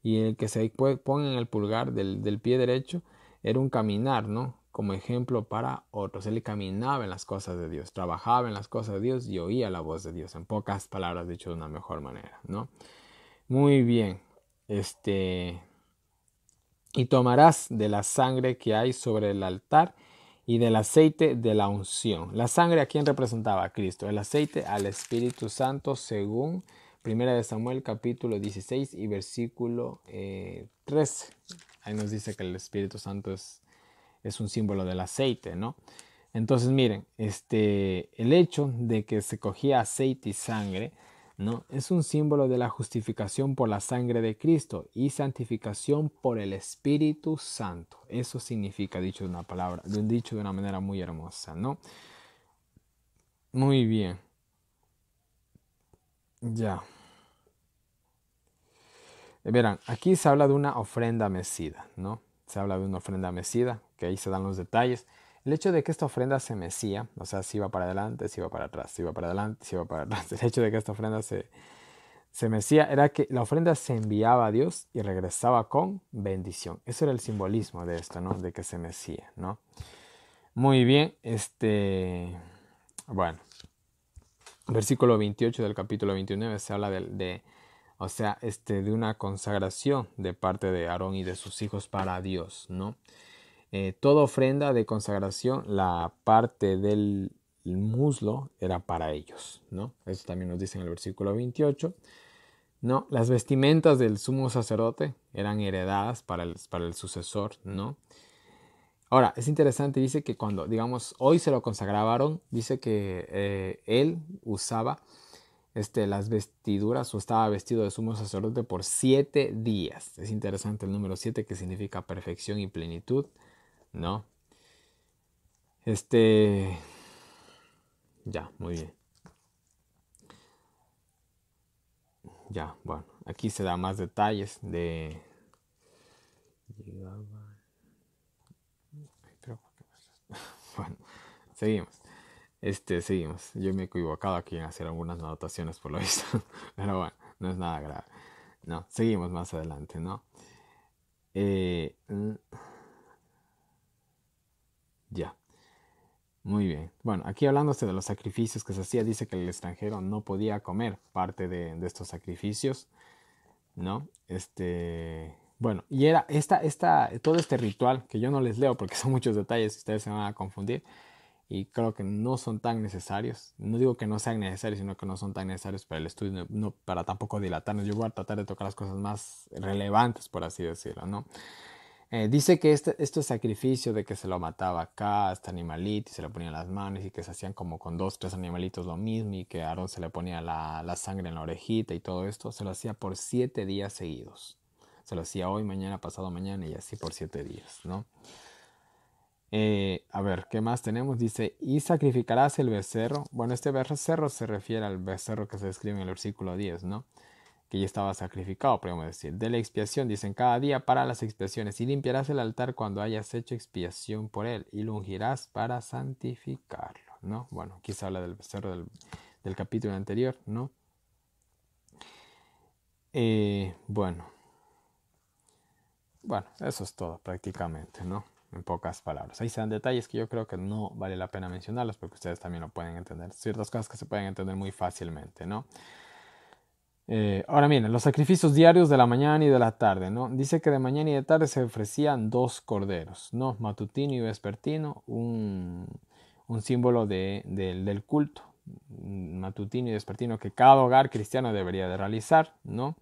y el que se pone en el pulgar del, pie derecho era un caminar, ¿no? Como ejemplo para otros. Él caminaba en las cosas de Dios, trabajaba en las cosas de Dios y oía la voz de Dios. En pocas palabras, dicho de una mejor manera, ¿no? Muy bien. Este. Y tomarás de la sangre que hay sobre el altar y del aceite de la unción. La sangre a quién representaba a Cristo, el aceite al Espíritu Santo según Primera de Samuel capítulo 16 y versículo 13. Eh, Ahí nos dice que el Espíritu Santo es, es un símbolo del aceite, ¿no? Entonces, miren, este, el hecho de que se cogía aceite y sangre, ¿no? Es un símbolo de la justificación por la sangre de Cristo y santificación por el Espíritu Santo. Eso significa, dicho de una palabra, dicho de una manera muy hermosa, ¿no? Muy bien. Ya. Eh, verán, aquí se habla de una ofrenda mecida, ¿no? Se habla de una ofrenda mecida, que ahí se dan los detalles. El hecho de que esta ofrenda se mecía, o sea, si iba para adelante, si iba para atrás, si iba para adelante, si iba para atrás. [laughs] El hecho de que esta ofrenda se, se mecía era que la ofrenda se enviaba a Dios y regresaba con bendición. Eso era el simbolismo de esto, ¿no? De que se mecía, ¿no? Muy bien, este... Bueno, versículo 28 del capítulo 29 se habla de, o sea, este, de una consagración de parte de Aarón y de sus hijos para Dios, ¿no? Eh, toda ofrenda de consagración, la parte del muslo era para ellos, ¿no? Eso también nos dice en el versículo 28. No, las vestimentas del sumo sacerdote eran heredadas para el, para el sucesor, ¿no? Ahora, es interesante, dice que cuando, digamos, hoy se lo consagraron, dice que eh, él usaba este, las vestiduras o estaba vestido de sumo sacerdote por siete días. Es interesante el número siete que significa perfección y plenitud, ¿no? Este... Ya, muy bien. Ya, bueno, aquí se da más detalles de... [laughs] bueno, seguimos. Este, seguimos. Yo me he equivocado aquí en hacer algunas anotaciones por lo visto. [laughs] Pero bueno, no es nada grave. No, seguimos más adelante, ¿no? Eh, mm. ya. Muy bien. Bueno, aquí hablándose de los sacrificios que se hacía, dice que el extranjero no podía comer parte de estos sacrificios, ¿no? Este, bueno, y era esta, esta, todo este ritual, que yo no les leo porque [laughs] son muchos detalles, y ustedes se van a confundir, y creo que no son tan necesarios. No digo que no sean necesarios, sino que no son tan necesarios para el estudio, no, para tampoco dilatarnos. Yo voy a tratar de tocar las cosas más relevantes, por así decirlo, ¿no? Eh, dice que este, este, sacrificio de que se lo mataba acá, este animalito, y se le ponían las manos, y que se hacían como con dos, tres animalitos lo mismo, y que a Aarón se le ponía la, la sangre en la orejita y todo esto, se lo hacía por siete días seguidos se lo hacía hoy, mañana, pasado mañana y así por siete días, ¿no? Eh, a ver, ¿qué más tenemos? Dice, y sacrificarás el becerro. Bueno, este becerro se refiere al becerro que se describe en el versículo 10, ¿no? Que ya estaba sacrificado, podemos decir. De la expiación, dicen, cada día para las expiaciones y limpiarás el altar cuando hayas hecho expiación por él y lo ungirás para santificarlo, ¿no? Bueno, aquí habla del becerro del, capítulo anterior, ¿no? Eh, bueno, bueno, eso es todo prácticamente, ¿no? En pocas palabras. Ahí se dan detalles que yo creo que no vale la pena mencionarlos porque ustedes también lo pueden entender. Ciertas cosas que se pueden entender muy fácilmente, ¿no? Eh, ahora miren, los sacrificios diarios de la mañana y de la tarde, ¿no? Dice que de mañana y de tarde se ofrecían dos corderos, ¿no? Matutino y vespertino, un, símbolo del culto matutino y vespertino que cada hogar cristiano debería de realizar, ¿no?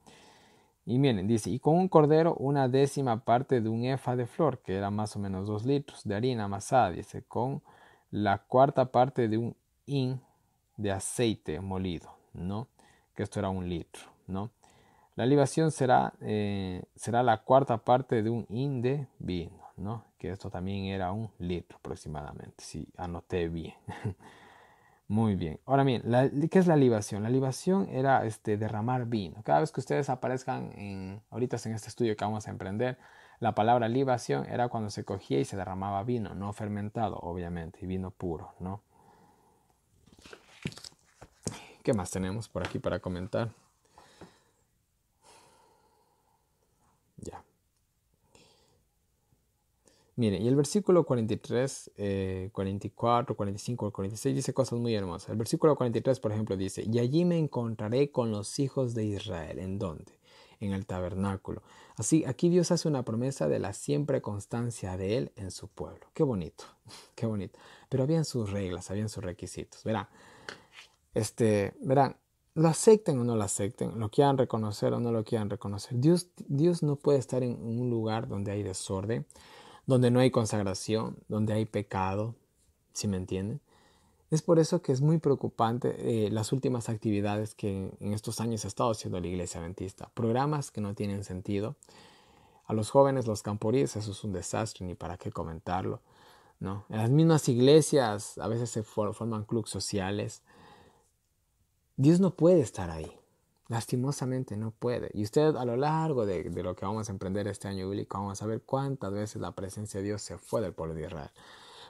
Y miren, dice, y con un cordero una décima parte de un efa de flor, que era más o menos dos litros de harina amasada, dice, con la cuarta parte de un hin de aceite molido, ¿no? Que esto era un litro, ¿no? La libación será, eh, será la cuarta parte de un hin de vino, ¿no? Que esto también era un litro aproximadamente, si anoté bien. [laughs] Muy bien. Ahora bien, ¿qué es la libación? La libación era este, derramar vino. Cada vez que ustedes aparezcan en, ahorita en este estudio que vamos a emprender, la palabra libación era cuando se cogía y se derramaba vino, no fermentado, obviamente, y vino puro, ¿no? ¿Qué más tenemos por aquí para comentar? Mire, y el versículo 43, 44, 45 46 dice cosas muy hermosas. El versículo 43, por ejemplo, dice, y allí me encontraré con los hijos de Israel. ¿En dónde? En el tabernáculo. Así, aquí Dios hace una promesa de la siempre constancia de Él en su pueblo. Qué bonito, [laughs] qué bonito. Pero habían sus reglas, habían sus requisitos. Verán, este, verán, lo acepten o no lo acepten, lo quieran reconocer o no lo quieran reconocer. Dios, Dios no puede estar en un lugar donde hay desorden donde no hay consagración, donde hay pecado, si me entienden. Es por eso que es muy preocupante eh, las últimas actividades que en estos años ha estado haciendo la Iglesia Adventista. Programas que no tienen sentido. A los jóvenes los camporíes, eso es un desastre, ni para qué comentarlo. ¿no? En las mismas iglesias a veces se forman clubes sociales. Dios no puede estar ahí. Lastimosamente no puede. Y usted a lo largo de, lo que vamos a emprender este año bíblico, vamos a ver cuántas veces la presencia de Dios se fue del pueblo de Israel.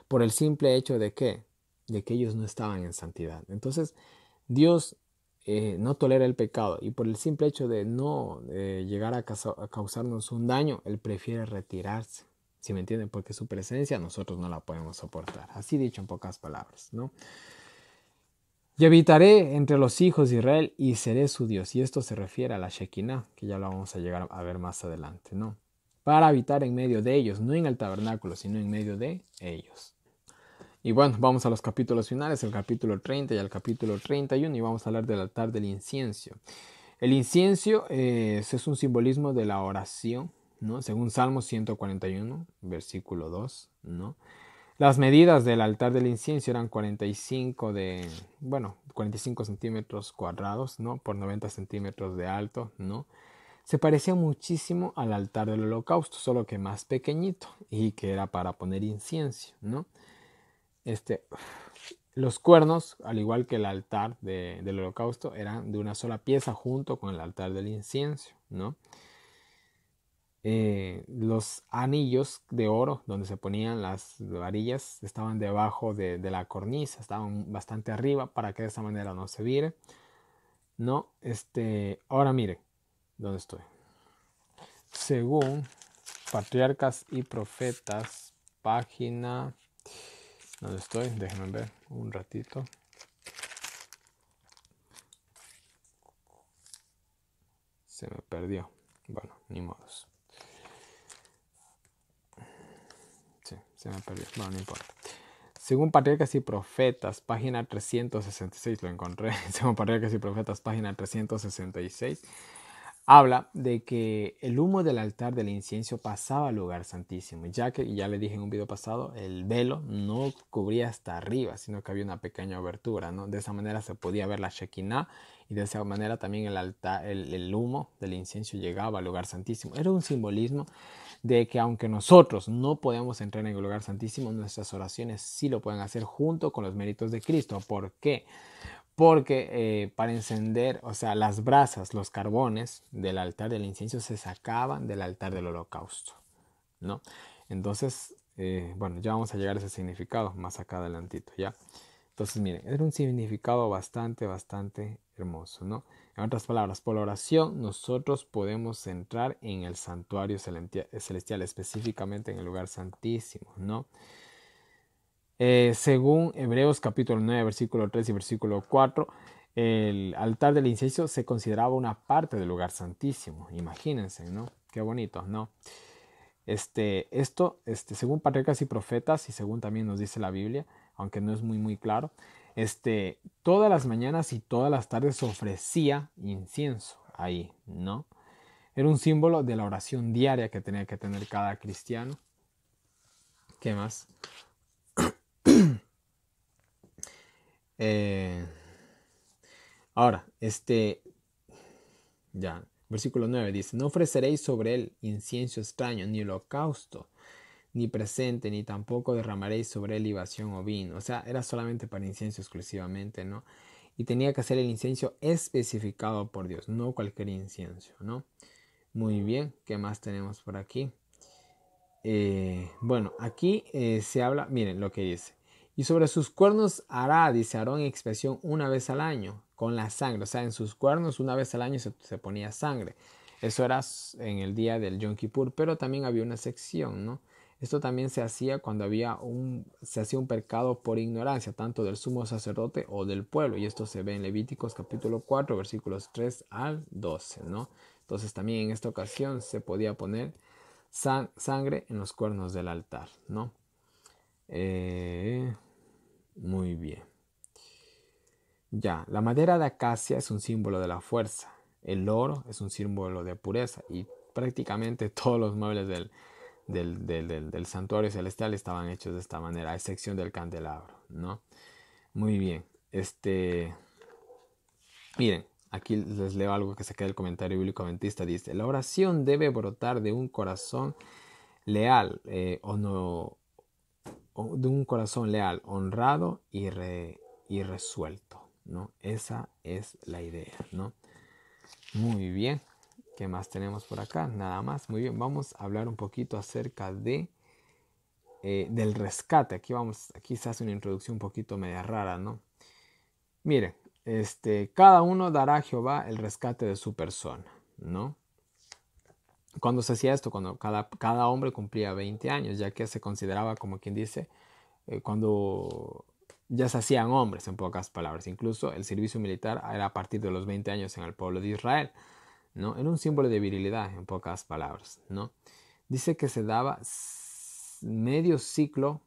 Por el simple hecho de que, de que ellos no estaban en santidad. Entonces, Dios eh, no tolera el pecado y por el simple hecho de no eh, llegar a, causarnos un daño, Él prefiere retirarse. ¿sí me entienden, porque su presencia nosotros no la podemos soportar. Así dicho en pocas palabras, ¿no? Y habitaré entre los hijos de Israel y seré su Dios. Y esto se refiere a la Shekinah, que ya lo vamos a llegar a ver más adelante, ¿no? Para habitar en medio de ellos, no en el tabernáculo, sino en medio de ellos. Y bueno, vamos a los capítulos finales, el capítulo 30 y al capítulo 31, y vamos a hablar del altar del incienso. El incienso es, eh, es un simbolismo de la oración, ¿no? Según Salmo 141, versículo 2, ¿no? Las medidas del altar del incienso eran 45 de, bueno, 45 centímetros cuadrados, ¿no? Por 90 centímetros de alto, ¿no? Se parecía muchísimo al altar del holocausto, solo que más pequeñito y que era para poner incienso, ¿no? Este, los cuernos, al igual que el altar del holocausto, eran de una sola pieza junto con el altar del incienso, ¿no? Eh, los anillos de oro donde se ponían las varillas estaban debajo de, la cornisa, estaban bastante arriba para que de esa manera no se vire. No, este, ahora mire dónde estoy. Según Patriarcas y Profetas, página. ¿Dónde estoy? Déjenme ver un ratito. Se me perdió. Bueno, ni modos. no importa. Según Patriarcas y Profetas, página 366, lo encontré. [laughs] Según Patriarcas y Profetas, página 366, habla de que el humo del altar del incienso pasaba al lugar santísimo, ya que, ya le dije en un video pasado, el velo no cubría hasta arriba, sino que había una pequeña abertura, De esa manera se podía ver la Shekinah y de esa manera también el, altar, el humo del incienso llegaba al lugar santísimo. Era un simbolismo de que aunque nosotros no podemos entrar en el lugar santísimo, nuestras oraciones sí lo pueden hacer junto con los méritos de Cristo. ¿Por qué? Porque eh, para encender, o sea, las brasas, los carbones del altar del incienso se sacaban del altar del holocausto, ¿no? Entonces, eh, bueno, ya vamos a llegar a ese significado más acá adelantito, ¿ya? Entonces, miren, era un significado bastante, bastante hermoso, ¿no? En otras palabras, por la oración nosotros podemos entrar en el santuario celestial, específicamente en el lugar santísimo, ¿no? Eh, según Hebreos capítulo 9, versículo 3 y versículo 4, el altar del incienso se consideraba una parte del lugar santísimo. Imagínense, ¿no? Qué bonito, ¿no? Este, esto, este, según patriarcas y profetas, y según también nos dice la Biblia, aunque no es muy, muy claro, este, todas las mañanas y todas las tardes ofrecía incienso ahí, ¿no? Era un símbolo de la oración diaria que tenía que tener cada cristiano. ¿Qué más? [coughs] Eh, ahora, este, ya, versículo 9 dice, no ofreceréis sobre él incienso extraño ni holocausto ni presente, ni tampoco derramaréis sobre él o vino. O sea, era solamente para incienso exclusivamente, ¿no? Y tenía que ser el incienso especificado por Dios, no cualquier incienso, ¿no? Muy mm. bien, ¿qué más tenemos por aquí? Eh, bueno, aquí eh, se habla, miren lo que dice. Y sobre sus cuernos hará, dice Aarón, expresión una vez al año, con la sangre. O sea, en sus cuernos una vez al año se, se ponía sangre. Eso era en el día del Yom Kippur, pero también había una sección, ¿no? Esto también se hacía cuando había un, se hacía un pecado por ignorancia, tanto del sumo sacerdote o del pueblo. Y esto se ve en Levíticos capítulo 4, versículos 3 al 12, ¿no? Entonces también en esta ocasión se podía poner sangre en los cuernos del altar, ¿no? Eh, muy bien. Ya, la madera de acacia es un símbolo de la fuerza. El oro es un símbolo de pureza. Y prácticamente [laughs] todos los muebles del del, santuario celestial estaban hechos de esta manera, a excepción del candelabro, ¿no? Muy bien, este... Miren, aquí les leo algo que se queda el comentario bíblico adventista, dice, la oración debe brotar de un corazón leal, eh, o no, de un corazón leal, honrado y, y resuelto, ¿no? Esa es la idea, ¿no? Muy bien. ¿Qué más tenemos por acá? Nada más. Muy bien, vamos a hablar un poquito acerca de eh, del rescate. Aquí vamos, se hace una introducción un poquito media rara, ¿no? Miren, este, cada uno dará a Jehová el rescate de su persona, ¿no? Cuando se hacía esto, cuando cada, cada hombre cumplía 20 años, ya que se consideraba como quien dice, eh, cuando ya se hacían hombres, en pocas palabras. Incluso el servicio militar era a partir de los 20 años en el pueblo de Israel. ¿no? Era un símbolo de virilidad, en pocas palabras, ¿no? Dice que se daba medio ciclo,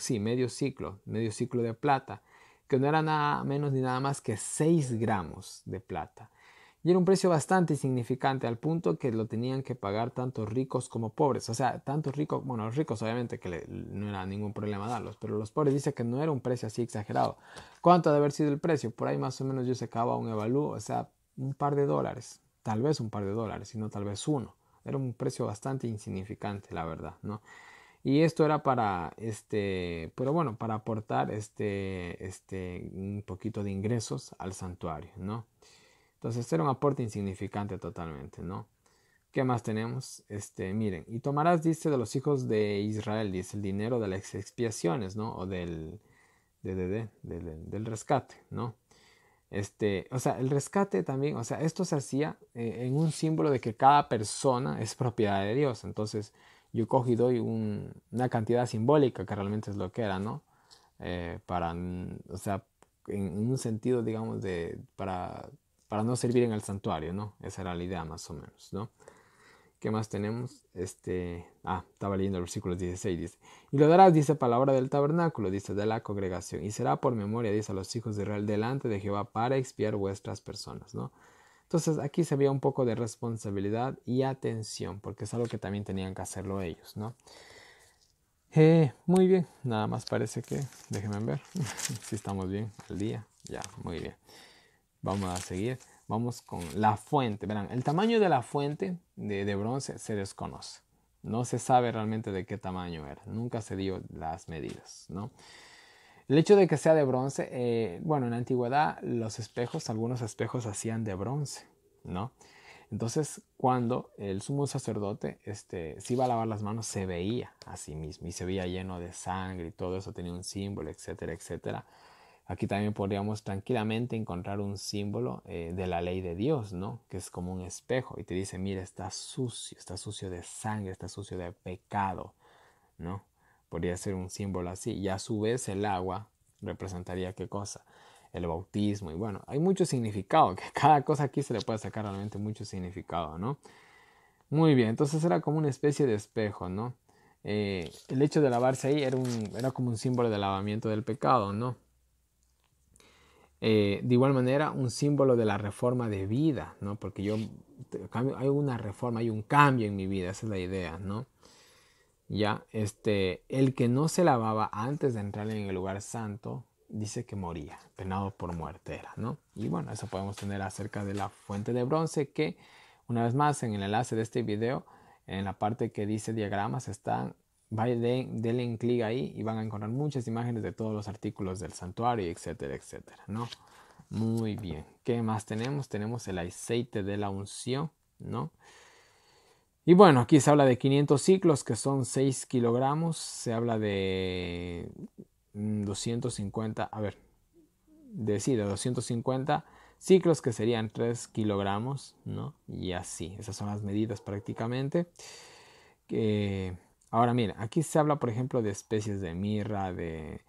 sí, medio ciclo, medio ciclo de plata, que no era nada menos ni nada más que 6 gramos de plata. Y era un precio bastante insignificante al punto que lo tenían que pagar tanto ricos como pobres. O sea, tantos ricos, bueno, los ricos obviamente que no era ningún problema darlos, pero los pobres dice que no era un precio así exagerado. ¿Cuánto debe de haber sido el precio? Por ahí más o menos yo se sacaba un evalúo, o sea, un par de dólares, tal vez un par de dólares, sino tal vez uno. Era un precio bastante insignificante, la verdad, ¿no? Y esto era para, este, pero bueno, para aportar este, este, un poquito de ingresos al santuario, ¿no? Entonces era un aporte insignificante totalmente, ¿no? ¿Qué más tenemos? Este, miren, y tomarás, dice, de los hijos de Israel, dice, el dinero de las expiaciones, ¿no? O del, de, del rescate, ¿no? Este, o sea, el rescate también, o sea, esto se hacía eh, en un símbolo de que cada persona es propiedad de Dios. Entonces, yo cogí y doy una cantidad simbólica, que realmente es lo que era, ¿no? Eh, para, o sea, en un sentido, digamos, de, para, para no servir en el santuario, ¿no? Esa era la idea más o menos, ¿no? ¿Qué más tenemos? Este, ah, estaba leyendo el versículo 16, dice. Y lo darás, dice, palabra del tabernáculo, dice, de la congregación. Y será por memoria, dice, a los hijos de Israel delante de Jehová para expiar vuestras personas, ¿no? Entonces aquí se veía un poco de responsabilidad y atención, porque es algo que también tenían que hacerlo ellos, ¿no? Eh, muy bien, nada más parece que, déjenme ver [laughs] si estamos bien al día. Ya, muy bien. Vamos a seguir. Vamos con la fuente. Verán, el tamaño de la fuente de, de bronce se desconoce. No se sabe realmente de qué tamaño era. Nunca se dio las medidas, ¿no? El hecho de que sea de bronce, eh, bueno, en la antigüedad los espejos, algunos espejos hacían de bronce, ¿no? Entonces, cuando el sumo sacerdote este, se iba a lavar las manos, se veía a sí mismo y se veía lleno de sangre y todo eso tenía un símbolo, etcétera, etcétera. Aquí también podríamos tranquilamente encontrar un símbolo eh, de la ley de Dios, ¿no? Que es como un espejo y te dice, mira, está sucio, está sucio de sangre, está sucio de pecado, ¿no? Podría ser un símbolo así. Y a su vez el agua representaría qué cosa? El bautismo. Y bueno, hay mucho significado, que [laughs] cada cosa aquí se le puede sacar realmente mucho significado, ¿no? Muy bien, entonces era como una especie de espejo, ¿no? Eh, el hecho de lavarse ahí era, un, era como un símbolo de lavamiento del pecado, ¿no? Eh, de igual manera, un símbolo de la reforma de vida, ¿no? Porque yo, hay una reforma, hay un cambio en mi vida, esa es la idea, ¿no? Ya, este, el que no se lavaba antes de entrar en el lugar santo, dice que moría, penado por muerte era, ¿no? Y bueno, eso podemos tener acerca de la fuente de bronce, que una vez más en el enlace de este video, en la parte que dice diagramas, están Vayan, denle clic ahí y van a encontrar muchas imágenes de todos los artículos del santuario, etcétera, etcétera, ¿no? Muy bien. ¿Qué más tenemos? Tenemos el aceite de la unción, ¿no? Y bueno, aquí se habla de 500 ciclos, que son 6 kilogramos. Se habla de 250, mm, a ver, de, de 250 ciclos, que serían 3 kilogramos, ¿no? Y así, esas son las medidas prácticamente. que eh, Ahora miren, aquí se habla por ejemplo de especies de mirra, de,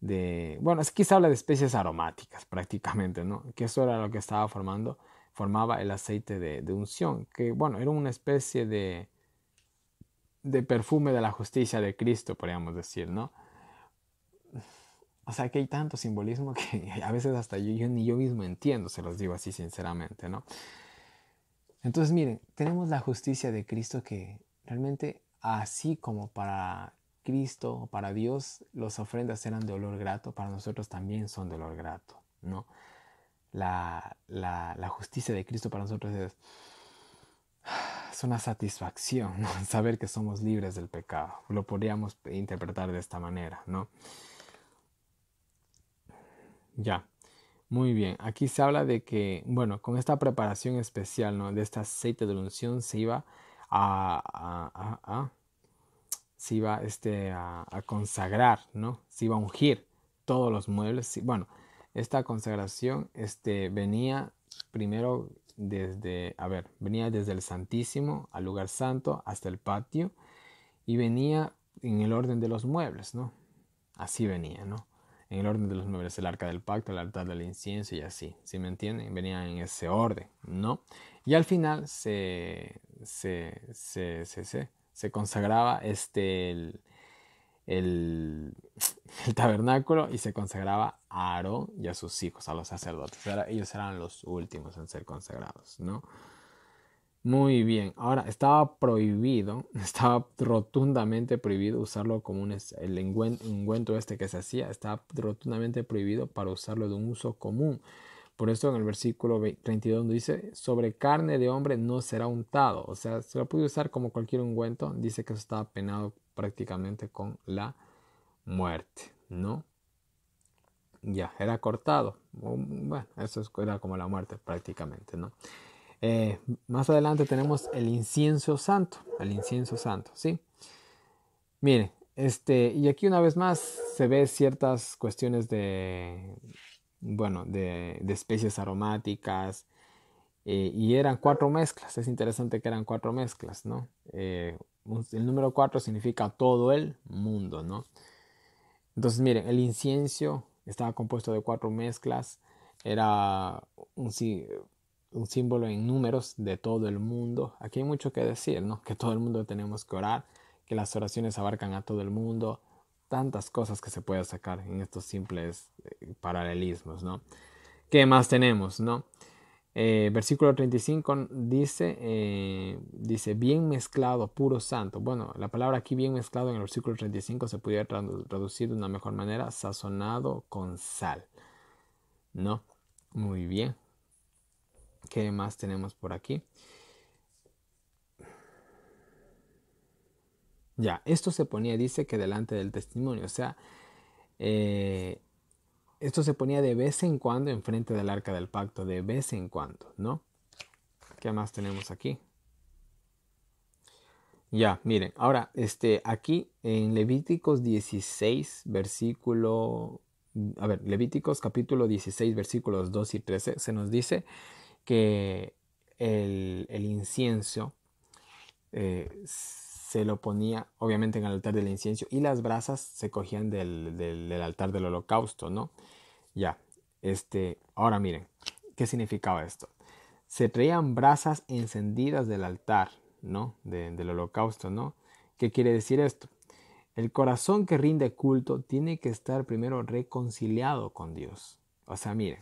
de... Bueno, aquí se habla de especies aromáticas [laughs] prácticamente, ¿no? Que eso era lo que estaba formando, formaba el aceite de, de unción, que bueno, era una especie de, de perfume de la justicia de Cristo, podríamos decir, ¿no? O sea, que hay tanto simbolismo [laughs] que a veces hasta yo, yo, ni yo mismo entiendo, se los digo así sinceramente, ¿no? Entonces, miren, tenemos la justicia de Cristo que realmente así como para Cristo o para Dios las ofrendas eran de olor grato, para nosotros también son de olor grato, ¿no? La, justicia de Cristo para nosotros es, [sighs] es una satisfacción, [laughs] Saber que somos libres del pecado. Lo podríamos interpretar de esta manera, ¿no? Ya. Muy bien, aquí se habla de que, bueno, con esta preparación especial, ¿no? De este aceite de unción se iba a, a, a, este, a, consagrar, ¿no? Se iba a ungir todos los muebles. Bueno, esta consagración este, venía primero desde, a ver, venía desde el Santísimo al lugar santo hasta el patio y venía en el orden de los muebles, ¿no? Así venía, ¿no? En el orden de los muebles, el arca del pacto, el altar del incienso y así, ¿sí me entienden? Venía en ese orden, ¿no? Y al final se, se, consagraba este, [laughs] el, tabernáculo y se consagraba a Aarón y a sus hijos, a los sacerdotes. ellos eran los últimos en ser consagrados, ¿no? Muy bien, ahora estaba prohibido, [laughs] estaba rotundamente prohibido usarlo como un, el ungüento este que se hacía, estaba rotundamente prohibido para usarlo de un uso común. Por eso en el versículo 32 dice, sobre carne de hombre no será untado. O sea, se lo puede usar como cualquier ungüento. Dice que eso está penado prácticamente con la muerte, ¿no? Ya, era cortado. Bueno, eso era como la muerte prácticamente, ¿no? Eh, más adelante tenemos el incienso santo, el incienso santo, ¿sí? Miren, este, y aquí una vez más se ve ciertas cuestiones de, bueno, de, especies aromáticas. Eh, y eran cuatro mezclas, es interesante que eran cuatro mezclas, ¿no? Eh, el número cuatro significa todo el mundo, ¿no? Entonces, miren, el incienso estaba compuesto de cuatro mezclas, era un, un símbolo en números de todo el mundo. Aquí hay mucho que decir, ¿no? Que todo el mundo tenemos que orar, que las oraciones abarcan a todo el mundo, tantas cosas que se puede sacar en estos simples eh, paralelismos, ¿no? ¿Qué más tenemos, no? Eh, versículo 35 dice, eh, dice, bien mezclado, puro santo. Bueno, la palabra aquí bien mezclado en el versículo 35 se pudiera traducir de una mejor manera, sazonado con sal. ¿No? Muy bien. ¿Qué más tenemos por aquí? Ya, esto se ponía, dice que delante del testimonio, o sea, eh, esto se ponía de vez en cuando enfrente del arca del pacto, de vez en cuando, ¿no? ¿Qué más tenemos aquí? Ya, miren, ahora, este, aquí en Levíticos 16, versículo, a ver, Levíticos capítulo 16, versículos 2 y 13, se nos dice que el, incienso eh, se lo ponía obviamente en el altar del incienso y las brasas se cogían del, altar del holocausto, ¿no? Ya, este, ahora miren, ¿qué significaba esto? Se traían brasas encendidas del altar, ¿no? del holocausto, ¿no? ¿Qué quiere decir esto? El corazón que rinde culto tiene que estar primero reconciliado con Dios. O sea, miren,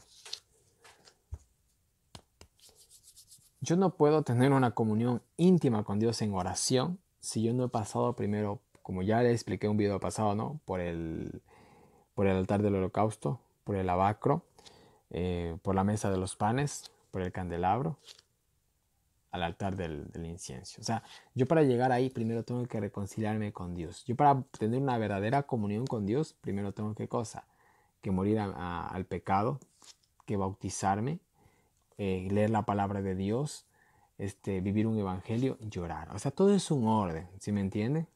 yo no puedo tener una comunión íntima con Dios en oración si yo no he pasado primero, como ya le expliqué en un video pasado, ¿no? Por el, por el altar del holocausto, por el abacro, eh, por la mesa de los panes, por el candelabro, al altar del, incienso. O sea, yo para llegar ahí primero tengo que reconciliarme con Dios. Yo para tener una verdadera comunión con Dios, primero tengo que cosa, que morir al pecado, que bautizarme, eh, leer la palabra de Dios, este, vivir un evangelio, llorar. O sea, todo es un orden, ¿sí me entiende?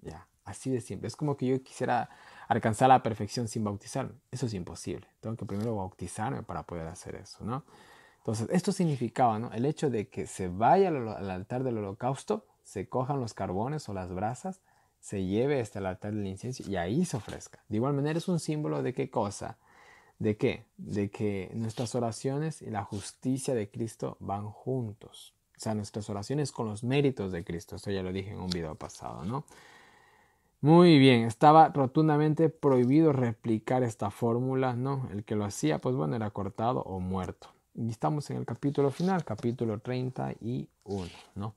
Ya, así de simple. Es como que yo quisiera alcanzar la perfección sin bautizarme. Eso es imposible. Tengo que primero bautizarme para poder hacer eso, ¿no? Entonces, esto significaba, ¿no? El hecho de que se vaya al altar del holocausto, se cojan los carbones o las brasas, se lleve hasta el altar del incienso y ahí se ofrezca. De igual manera es un símbolo de qué cosa? ¿De qué? De que nuestras oraciones y la justicia de Cristo van juntos. O sea, nuestras oraciones con los méritos de Cristo. Esto ya lo dije en un video pasado, ¿no? Muy bien, estaba rotundamente prohibido replicar esta fórmula, ¿no? El que lo hacía, pues bueno, era cortado o muerto. Y estamos en el capítulo final, capítulo 31, ¿no?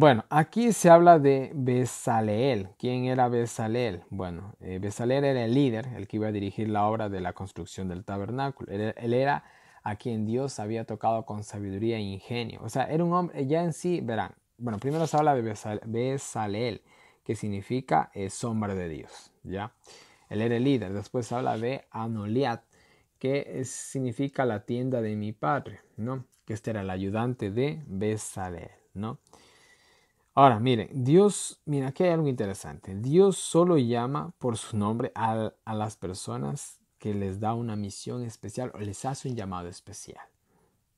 Bueno, aquí se habla de Besaleel. ¿Quién era Besaleel? Bueno, eh, era el líder, el que iba a dirigir la obra de la construcción del tabernáculo. Él, era a quien Dios había tocado con sabiduría e ingenio. O sea, era un hombre, ya en sí, verán. Bueno, primero se habla de Besaleel, que significa es eh, sombra de Dios, ¿ya? Él era el líder. Después se habla de Anoliat, que significa la tienda de mi padre, ¿no? Que este era el ayudante de Besaleel, ¿no? Ahora, miren, Dios, mira, aquí hay algo interesante. Dios solo llama por su nombre a, las personas que les da una misión especial o les hace un llamado especial,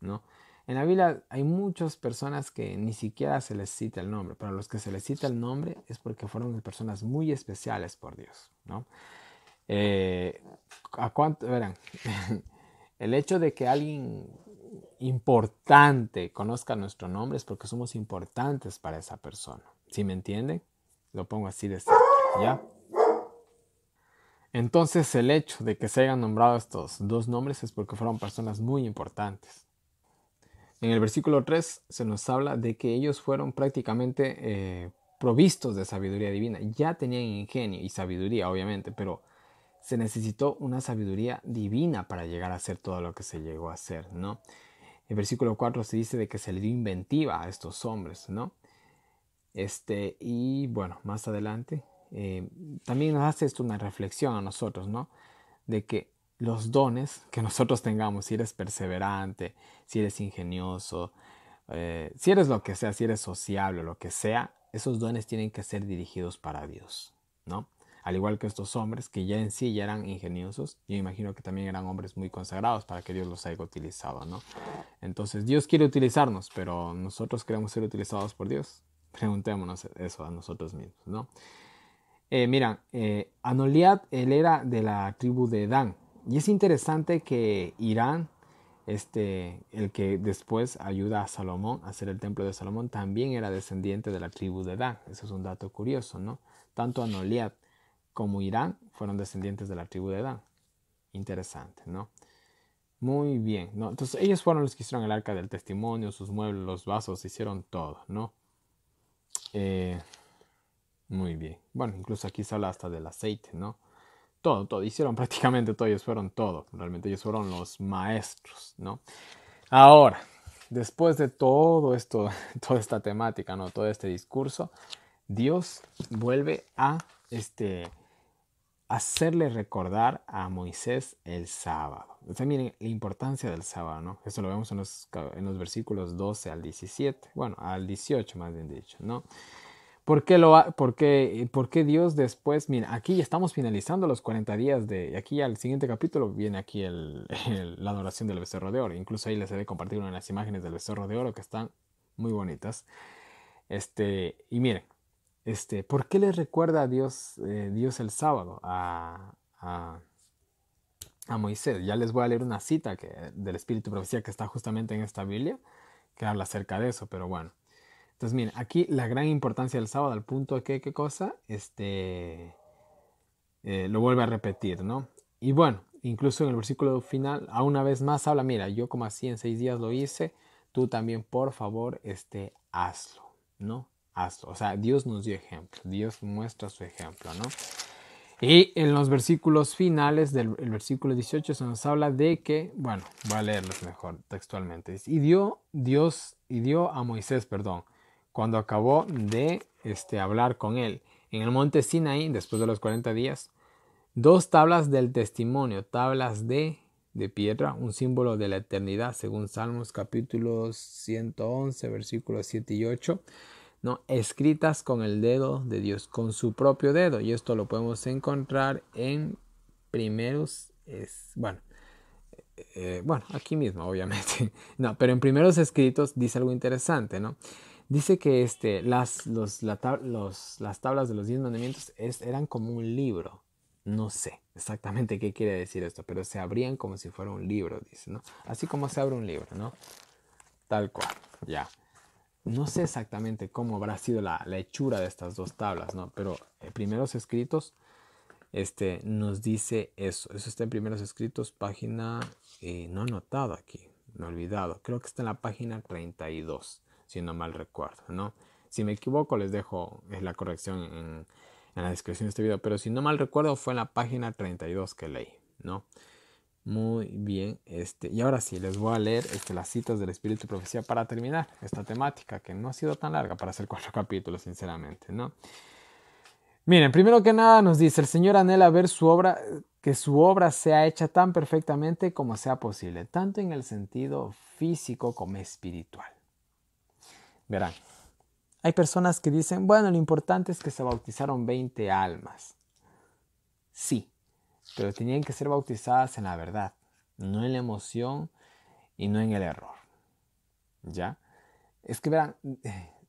¿no? En la Biblia hay muchas personas que ni siquiera se les cita el nombre, pero a los que se les cita el nombre es porque fueron personas muy especiales por Dios, ¿no? Eh, ¿A cuánto, verán, [laughs] el hecho de que alguien importante conozca nuestro nombre es porque somos importantes para esa persona. ¿Sí me entienden? Lo pongo así de cerca, ¿ya? Entonces el hecho de que se hayan nombrado estos dos nombres es porque fueron personas muy importantes. En el versículo 3 se nos habla de que ellos fueron prácticamente eh, provistos de sabiduría divina. Ya tenían ingenio y sabiduría, obviamente, pero se necesitó una sabiduría divina para llegar a hacer todo lo que se llegó a hacer, ¿no? En versículo 4 se dice de que se le dio inventiva a estos hombres, ¿no? Este, y bueno, más adelante, eh, también nos hace esto una reflexión a nosotros, ¿no? De que los dones que nosotros tengamos, si eres perseverante, si eres ingenioso, eh, si eres lo que sea, si eres sociable, lo que sea, esos dones tienen que ser dirigidos para Dios, ¿no? al igual que estos hombres, que ya en sí ya eran ingeniosos, yo imagino que también eran hombres muy consagrados para que Dios los haya utilizado, ¿no? Entonces Dios quiere utilizarnos, pero nosotros queremos ser utilizados por Dios. [laughs] Preguntémonos eso a nosotros mismos, ¿no? Eh, mira, eh, Anoliad, él era de la tribu de Dan. Y es interesante que Irán, este, el que después ayuda a Salomón a hacer el templo de Salomón, también era descendiente de la tribu de Dan. Eso es un dato curioso, ¿no? Tanto Anoliad como Irán, fueron descendientes de la tribu de Edán. Interesante, ¿no? Muy bien, ¿no? Entonces ellos fueron los que hicieron el arca del testimonio, sus muebles, los vasos, hicieron todo, ¿no? Eh, muy bien. Bueno, incluso aquí se habla hasta del aceite, ¿no? Todo, todo, hicieron [laughs] prácticamente todo, ellos fueron todo, realmente ellos fueron los maestros, ¿no? Ahora, después de todo esto, [laughs] toda esta temática, ¿no? Todo este discurso, Dios vuelve a este hacerle recordar a Moisés el sábado. sea, miren la importancia del sábado, ¿no? Eso lo vemos en los, versículos 12 al 17, bueno, al 18 más bien dicho, ¿no? ¿Por qué, lo, ¿Por Dios después? Mira, aquí ya estamos finalizando los 40 días de. Aquí al siguiente capítulo viene aquí la adoración del becerro de oro. Incluso ahí les he de compartir una de las imágenes del becerro de oro que están muy bonitas. Este, y miren, este, ¿Por qué les recuerda a Dios, eh, el sábado a, Moisés? Ya les voy a leer una cita que, del Espíritu Profecía que está justamente en esta Biblia, que habla acerca de eso, pero bueno. Entonces, miren, aquí la gran importancia del sábado, al punto de que, ¿qué cosa? Este, eh, lo vuelve a repetir, ¿no? Y bueno, incluso en el versículo final, a una vez más habla, mira, yo como así en seis días lo hice, tú también, por favor, este, hazlo, ¿no? O sea, Dios nos dio ejemplo, Dios muestra su ejemplo, ¿no? Y en los versículos finales del versículo 18 se nos habla de que, bueno, voy a leerlos mejor textualmente. y dio Dios, y dio a Moisés, perdón, cuando acabó de este, hablar con él en el monte Sinaí, después de los 40 días, dos tablas del testimonio, tablas de, de piedra, un símbolo de la eternidad, según Salmos capítulo 111, versículos 7 y 8. ¿no? escritas con el dedo de Dios, con su propio dedo. Y esto lo podemos encontrar en primeros, es, bueno, eh, eh, bueno, aquí mismo, obviamente. [laughs] No, pero en primeros escritos dice algo interesante, ¿no? Dice que este, las, las tablas de los diez mandamientos eran como un libro. No sé exactamente qué quiere decir esto, pero se abrían como si fuera un libro, dice, ¿no? Así como se abre un libro, ¿no? Tal cual, ya no sé exactamente cómo habrá sido la, hechura de estas dos tablas, ¿no? Pero en eh, primeros escritos este, nos dice eso. Eso está en primeros escritos, página eh, no anotado aquí, no olvidado. Creo que está en la página 32, si no mal recuerdo, ¿no? Si me equivoco, les dejo eh, la corrección en, en la descripción de este video, pero si no mal recuerdo, fue en la página 32 que leí, ¿no? Muy bien, este, y ahora sí, les voy a leer este, las citas del Espíritu y Profecía para terminar esta temática, que no ha sido tan larga para hacer cuatro [laughs] capítulos, sinceramente, ¿no? Miren, primero que nada nos dice, el Señor anhela ver su obra, que su obra sea hecha tan perfectamente como sea posible, tanto en el sentido físico como espiritual. Verán, hay personas que dicen, bueno, lo importante es que se bautizaron 20 almas. Sí, pero tenían que ser bautizadas en la verdad, no en la emoción y no en el error. ¿Ya? Es que verán,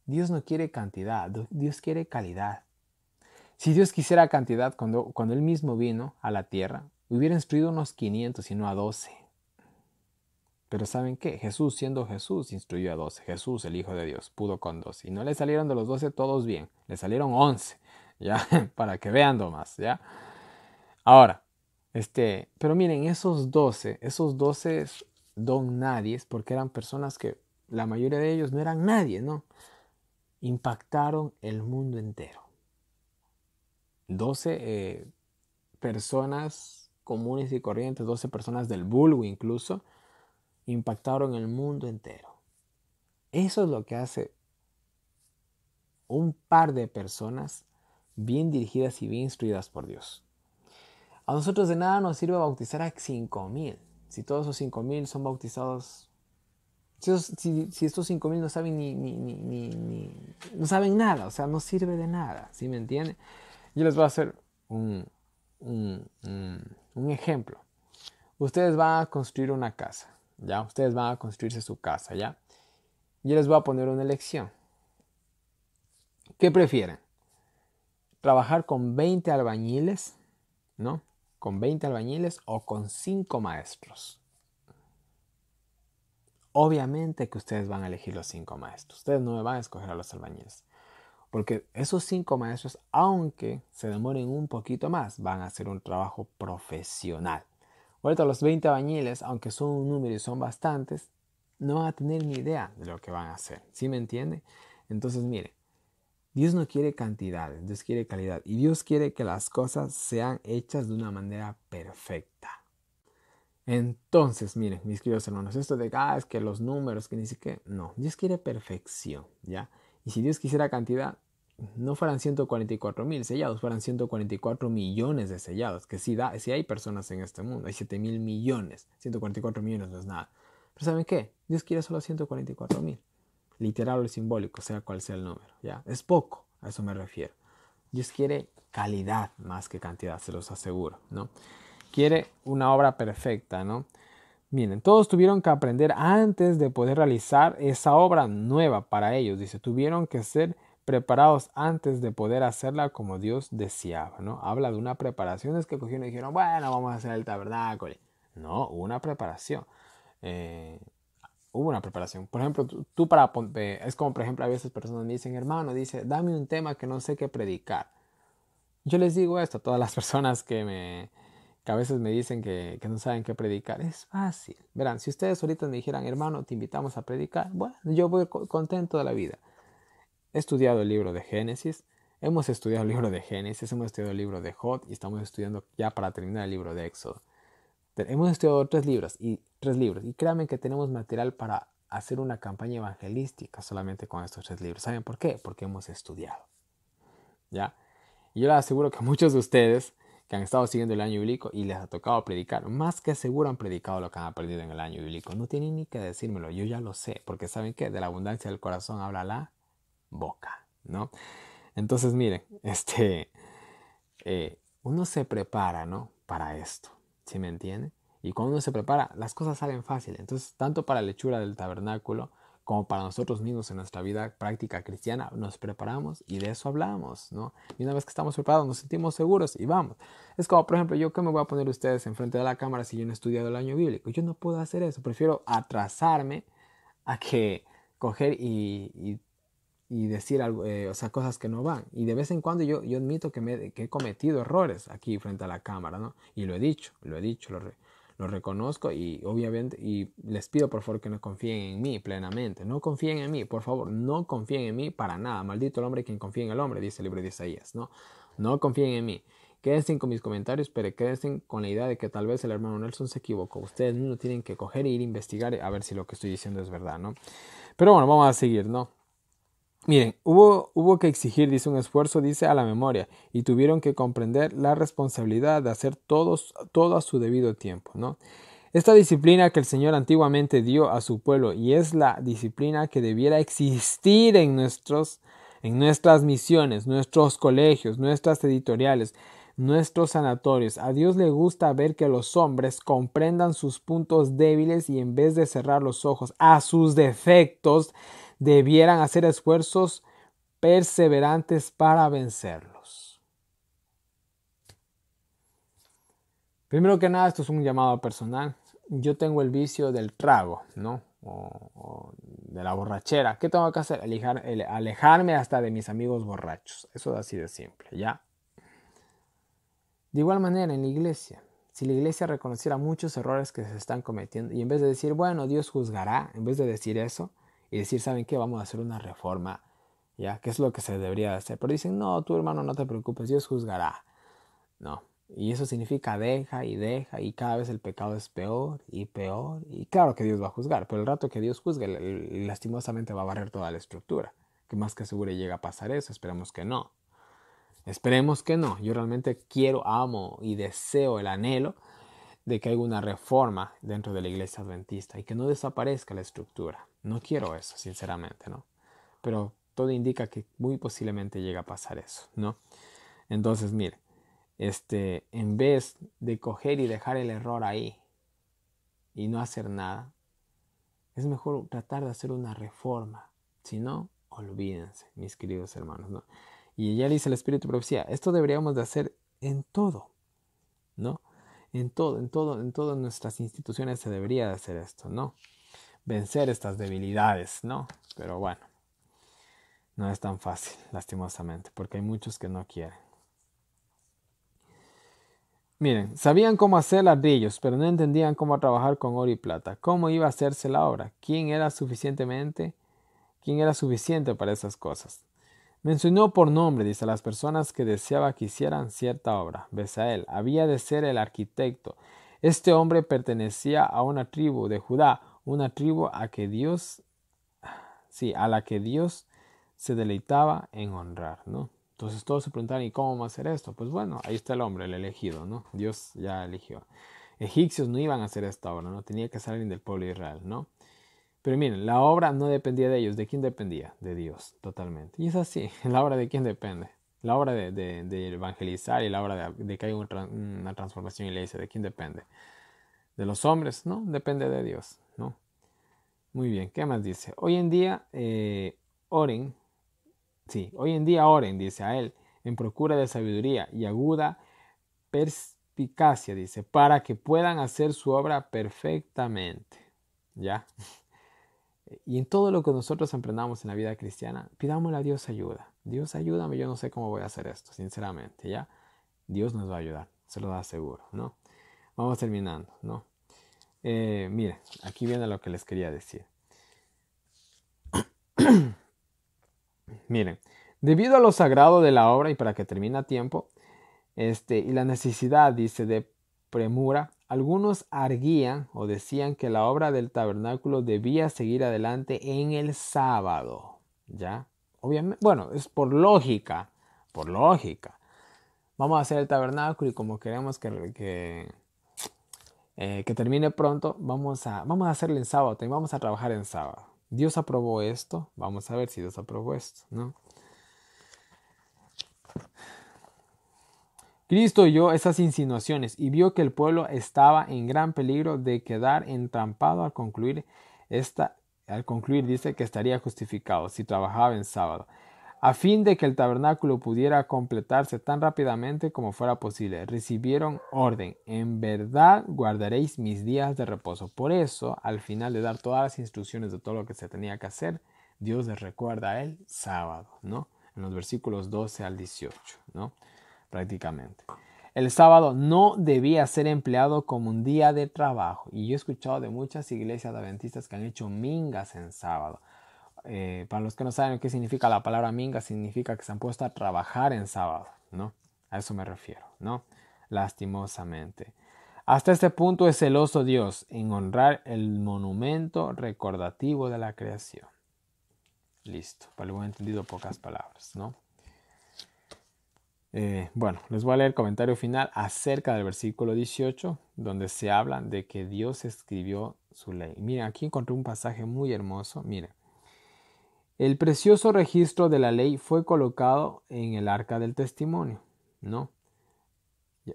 Dios no quiere cantidad, Dios quiere calidad. Si Dios quisiera cantidad, cuando, cuando Él mismo vino a la tierra, hubiera instruido unos 500 y no a 12. Pero ¿saben qué? Jesús, siendo Jesús, instruyó a 12. Jesús, el Hijo de Dios, pudo con 12. Y no le salieron de los 12 todos bien, le salieron 11. ¿Ya? [laughs] Para que vean más, ¿ya? Ahora, este, pero miren, esos 12, esos 12 don nadies, porque eran personas que la mayoría de ellos no eran nadie, ¿no? Impactaron el mundo entero. 12 eh, personas comunes y corrientes, 12 personas del vulgo incluso, impactaron el mundo entero. Eso es lo que hace un par de personas bien dirigidas y bien instruidas por Dios. A nosotros de nada nos sirve bautizar a 5.000. Si todos esos 5.000 son bautizados... Si, si, estos 5.000 no saben ni, No saben nada, o sea, no sirve de nada, ¿sí me entienden? Yo les voy a hacer un, ejemplo. Ustedes van a construir una casa, ¿ya? Ustedes van a construirse su casa, ¿ya? Yo les voy a poner una elección. ¿Qué prefieren? ¿Trabajar con 20 albañiles? ¿No? con 20 albañiles o con 5 maestros. Obviamente que ustedes van a elegir los 5 maestros, ustedes no van a escoger a los albañiles, porque esos 5 maestros, aunque se demoren un poquito más, van a hacer un trabajo profesional. a los 20 albañiles, aunque son un número y son bastantes, no van a tener ni idea de lo que van a hacer, ¿sí me entiende? Entonces, miren, Dios no quiere cantidades, Dios quiere calidad. Y Dios quiere que las cosas sean hechas de una manera perfecta. Entonces, miren, mis queridos hermanos, esto de que ah, los números, que ni siquiera. No, Dios quiere perfección, ¿ya? Y si Dios quisiera cantidad, no fueran 144 mil sellados, fueran 144 millones de sellados, que sí, da, sí hay personas en este mundo, hay 7 mil millones, 144 millones no es nada. Pero ¿saben qué? Dios quiere solo 144 mil literal o simbólico, sea cual sea el número. ¿ya? Es poco, a eso me refiero. Dios quiere calidad más que cantidad, se los aseguro. ¿no? Quiere una obra perfecta. ¿no? Miren, todos tuvieron que aprender antes de poder realizar esa obra nueva para ellos. Dice, tuvieron que ser preparados antes de poder hacerla como Dios deseaba, ¿no? Habla de una preparación, es que cogieron y dijeron, bueno, vamos a hacer el tabernáculo. No, una preparación. Eh, hubo una preparación. Por ejemplo, tú, para para... Eh, es como, por ejemplo, a veces personas me dicen, hermano, dice, dame un tema que no sé qué predicar. Yo les digo esto a todas las [laughs] personas que me a veces me dicen que, que, no saben qué predicar. Es fácil. Verán, si ustedes ahorita me dijeran, hermano, te invitamos a predicar, bueno, yo voy contento de la vida. He estudiado el libro de Génesis, hemos estudiado el libro de Génesis, hemos estudiado el libro de Jot y estamos estudiando ya para terminar el libro de Éxodo. Hemos estudiado tres libros y tres libros y créanme que tenemos material para hacer una campaña evangelística solamente con estos tres libros. ¿Saben por qué? Porque hemos estudiado. ¿Ya? Y yo les aseguro que [laughs] muchos de ustedes que han estado siguiendo el año bíblico y les ha tocado predicar, más que seguro han predicado lo que han aprendido en el año bíblico. No tienen ni que decírmelo, yo ya lo sé, porque saben que de la abundancia del corazón habla la boca, ¿no? Entonces, miren, [laughs] este, eh, uno se prepara, ¿no? Para esto. ¿Sí me entiende? Y cuando uno se prepara, las cosas salen fácil. Entonces, tanto para la lechura del tabernáculo como para nosotros mismos en nuestra vida práctica cristiana, nos preparamos y de eso hablamos, ¿no? Y una vez que estamos preparados, nos sentimos seguros y vamos. Es como, por ejemplo, yo que me voy a poner ustedes enfrente de la cámara si yo no he estudiado el año bíblico. Yo no puedo hacer eso. Prefiero atrasarme a que coger y y decir algo, eh, o cosas que no van. Y de vez en cuando yo, admito que, he cometido errores aquí frente a la cámara, ¿no? Y lo he dicho, lo he dicho, lo, reconozco y obviamente, y les pido por favor que no confíen en mí plenamente, no confíen en mí, por favor, no confíen en mí para nada. Maldito el hombre quien confía en el hombre, dice el libro de Isaías, ¿no? No confíen en mí. Quédense con mis comentarios, pero quédense con la idea de que tal vez el hermano Nelson se equivocó. Ustedes no tienen que coger e ir a investigar a ver si lo que estoy diciendo es verdad, ¿no? Pero bueno, vamos a seguir, ¿no? Miren, hubo, que exigir, dice un esfuerzo, dice a la memoria, y tuvieron que comprender la responsabilidad de hacer todos, todo a su debido tiempo, ¿no? Esta disciplina que el Señor antiguamente dio a su pueblo y es la disciplina que debiera existir en, nuestros, en nuestras misiones, nuestros colegios, nuestras editoriales, nuestros sanatorios. A Dios le gusta ver que los hombres comprendan sus puntos débiles y en vez de cerrar los ojos a sus defectos, debieran hacer esfuerzos perseverantes para vencerlos. Primero que nada, esto es un llamado personal. Yo tengo el vicio del trago, ¿no? O, de la borrachera. ¿Qué tengo que hacer? alejarme hasta de mis amigos borrachos. Eso es así de simple, ¿ya? De igual manera, en la iglesia, si la iglesia reconociera muchos errores que se están cometiendo y en vez de decir, bueno, Dios juzgará, en vez de decir eso, y decir, ¿saben qué? Vamos a hacer una reforma, ¿ya? ¿Qué es lo que se debería hacer? Pero dicen, no, tu hermano, no te preocupes, Dios juzgará. No. Y eso significa deja y deja y cada vez el pecado es peor y peor. Y claro que Dios va a juzgar, pero el rato que Dios juzgue, lastimosamente va a barrer toda la estructura. Que más que seguro llega a pasar eso, esperemos que no. Esperemos que no. Yo realmente quiero, amo y deseo el anhelo de que haya una reforma dentro de la iglesia adventista y que no desaparezca la estructura. No quiero eso, sinceramente, ¿no? Pero todo indica que muy posiblemente llega a pasar eso, ¿no? Entonces, mire, este, en vez de coger y dejar el error ahí y no hacer nada, es mejor tratar de hacer una reforma. Si no, olvídense, mis queridos hermanos, ¿no? Y ya dice el Espíritu de Profecía, esto deberíamos de hacer en todo, ¿no? En todo, en todo, en todas nuestras instituciones se debería de hacer esto, ¿no? vencer estas debilidades, ¿no? Pero bueno, no es tan fácil, lastimosamente, porque hay muchos que no quieren. Miren, sabían cómo hacer ladrillos, pero no entendían cómo trabajar con oro y plata, cómo iba a hacerse la obra, quién era suficientemente, quién era suficiente para esas cosas. Mencionó por nombre, dice, a las personas que deseaba que hicieran cierta obra. Besael había de ser el arquitecto. Este hombre pertenecía a una tribu de Judá, una tribu a que Dios, sí, a la que Dios se deleitaba en honrar, ¿no? Entonces todos se preguntaron, ¿y cómo va a hacer esto? Pues bueno, ahí está el hombre, el elegido, ¿no? Dios ya eligió. Egipcios no iban a hacer esta obra, ¿no? Tenía que salir del pueblo de Israel, ¿no? Pero miren, la obra no dependía de ellos. ¿De quién dependía? De Dios, totalmente. Y es así, [laughs] la obra de quién depende. La obra de, evangelizar y la obra de, que haya una transformación y le dice, ¿de quién depende? ¿De los hombres? No, depende de Dios. ¿no? Muy bien, ¿qué más dice? Hoy en día eh, oren, sí, hoy en día oren, dice a él, en procura de sabiduría y aguda perspicacia, dice, para que puedan hacer su obra perfectamente, ¿ya? Y en todo lo que nosotros emprendamos en la vida cristiana, pidámosle a Dios ayuda. Dios ayúdame, yo no sé cómo voy a hacer esto, sinceramente, ¿ya? Dios nos va a ayudar, se lo da seguro, ¿no? Vamos terminando, ¿no? Eh, mire, aquí viene lo que les quería decir. [clears throat] Miren, debido a lo sagrado de la obra y para que termine a tiempo, este, y la necesidad, dice, de premura, algunos arguían o decían que la obra del tabernáculo debía seguir adelante en el sábado, ¿ya? Obviamente, bueno, es por lógica, por lógica. Vamos a hacer el tabernáculo y como queremos que eh, que termine pronto, vamos a, vamos a hacerlo en sábado, y vamos a trabajar en sábado. Dios aprobó esto, vamos a ver si Dios aprobó esto, ¿no? Cristo oyó esas insinuaciones y vio que el pueblo estaba en gran peligro de quedar entrampado al concluir esta, al concluir dice que estaría justificado si trabajaba en sábado a fin de que el tabernáculo pudiera completarse tan rápidamente como fuera posible. Recibieron orden, en verdad guardaréis mis días de reposo. Por eso, al final de dar todas las instrucciones de todo lo que se tenía que hacer, Dios les recuerda el sábado, ¿no? En los versículos 12 al 18, ¿no? Prácticamente. El sábado no debía ser empleado como un día de trabajo. Y yo he escuchado de muchas iglesias adventistas que han hecho mingas en sábado eh, para los que no saben qué significa la palabra minga, significa que se han puesto a trabajar en sábado, ¿no? A eso me refiero, ¿no? Lastimosamente. Hasta este punto es celoso Dios en honrar el monumento recordativo de la creación. Listo, para lo he entendido pocas palabras, ¿no? Eh, bueno, les voy a leer el comentario final acerca del versículo 18, donde se habla de que Dios escribió su ley. Miren, aquí encontré un pasaje muy hermoso. Miren, el precioso registro de la ley fue colocado en el arca del testimonio, ¿no?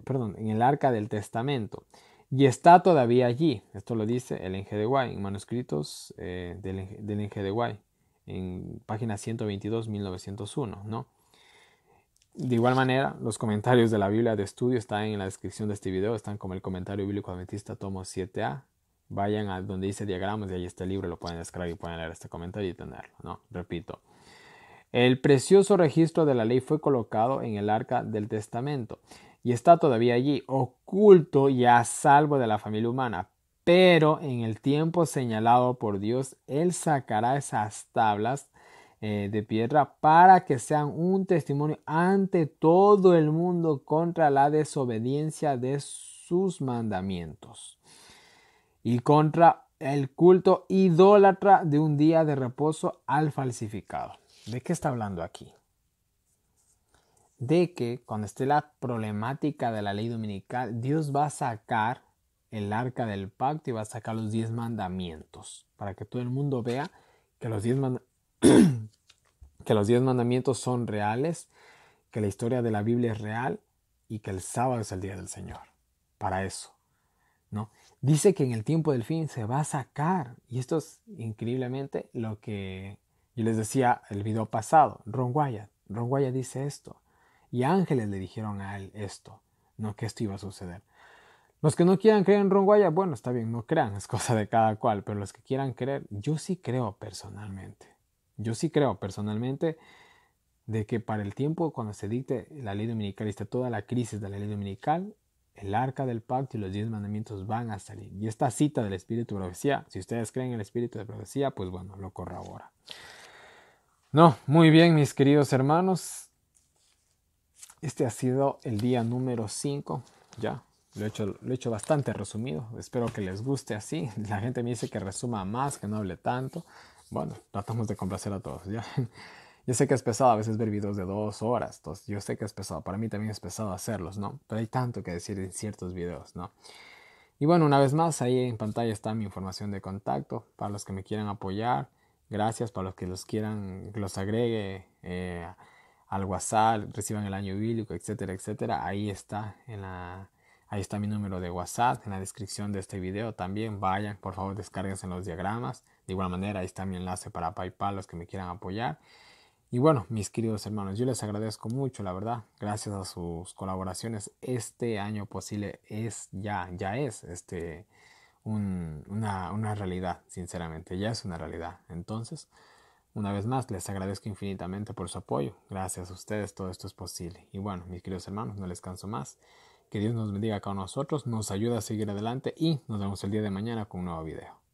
Perdón, en el arca del testamento. Y está todavía allí. Esto lo dice el Guay. en manuscritos eh, del del, de guay. en página 122, 1901, ¿no? De igual manera, los comentarios de la Biblia de estudio están en la descripción de este video, están como el comentario bíblico adventista tomo 7a, Vayan a donde dice diagramas y ahí está el libro, lo pueden descargar y pueden leer este comentario y tenerlo, ¿no? Repito. El precioso registro de la ley fue colocado en el arca del testamento y está todavía allí, oculto y a salvo de la familia humana. Pero en el tiempo señalado por Dios, Él sacará esas tablas eh, de piedra para que sean un testimonio ante todo el mundo contra la desobediencia de sus mandamientos y contra el culto idólatra de un día de reposo al falsificado. ¿De qué está hablando aquí? De que cuando esté la problemática de la ley dominical, Dios va a sacar el arca del pacto y va a sacar los diez mandamientos para que todo el mundo vea que los diez, [clears throat] que los diez mandamientos son reales, que la historia de la Biblia es real y que el sábado es el día del Señor. Para eso, ¿no? dice que en el tiempo del fin se va a sacar. Y esto es increíblemente lo que yo les decía el video pasado. Ron Wyatt. Ron dice esto. Y ángeles le dijeron a él esto. No que esto iba a suceder. Los que no quieran creer en Ron Wyatt, bueno, está bien, no crean, es cosa de cada cual. Pero los que quieran creer, yo sí creo personalmente. Yo sí creo personalmente de que para el tiempo cuando se dicte la ley dominical está toda la crisis de la ley dominical, el arca del pacto y los diez mandamientos van a salir. Y esta cita del espíritu de profecía, si ustedes creen en el espíritu de profecía, pues bueno, lo corrobora. No, muy bien, mis queridos hermanos. Este ha sido el día número 5. Ya, lo he, hecho, lo he hecho bastante resumido. Espero que les guste así. [laughs] La gente me dice que resuma más, que no hable tanto. Bueno, tratamos de complacer a todos. ¿ya? Yo sé que es pesado a veces ver videos de dos horas, entonces yo sé que es pesado, para mí también es pesado hacerlos, ¿no? Pero hay tanto que decir en ciertos videos, ¿no? Y bueno, una vez más, ahí en pantalla está mi información de contacto para los que me quieran apoyar. Gracias para los que los quieran, que los agregue eh, al WhatsApp, reciban el año bíblico, etcétera, etcétera. Ahí está en la, Ahí está mi número de WhatsApp en la descripción de este video. También vayan, por favor, descárguense los diagramas. De igual manera, ahí está mi enlace para PayPal, los que me quieran apoyar. Y bueno, mis queridos hermanos, yo les agradezco mucho, la verdad, gracias a sus colaboraciones, este año posible es ya, ya es este, una, realidad, sinceramente, ya es una realidad. Entonces, una vez más, les agradezco infinitamente por su apoyo, gracias a ustedes todo esto es posible. Y bueno, mis queridos hermanos, no les canso más, que Dios nos bendiga con nosotros, nos ayuda a seguir adelante y nos vemos el día de mañana con un nuevo video.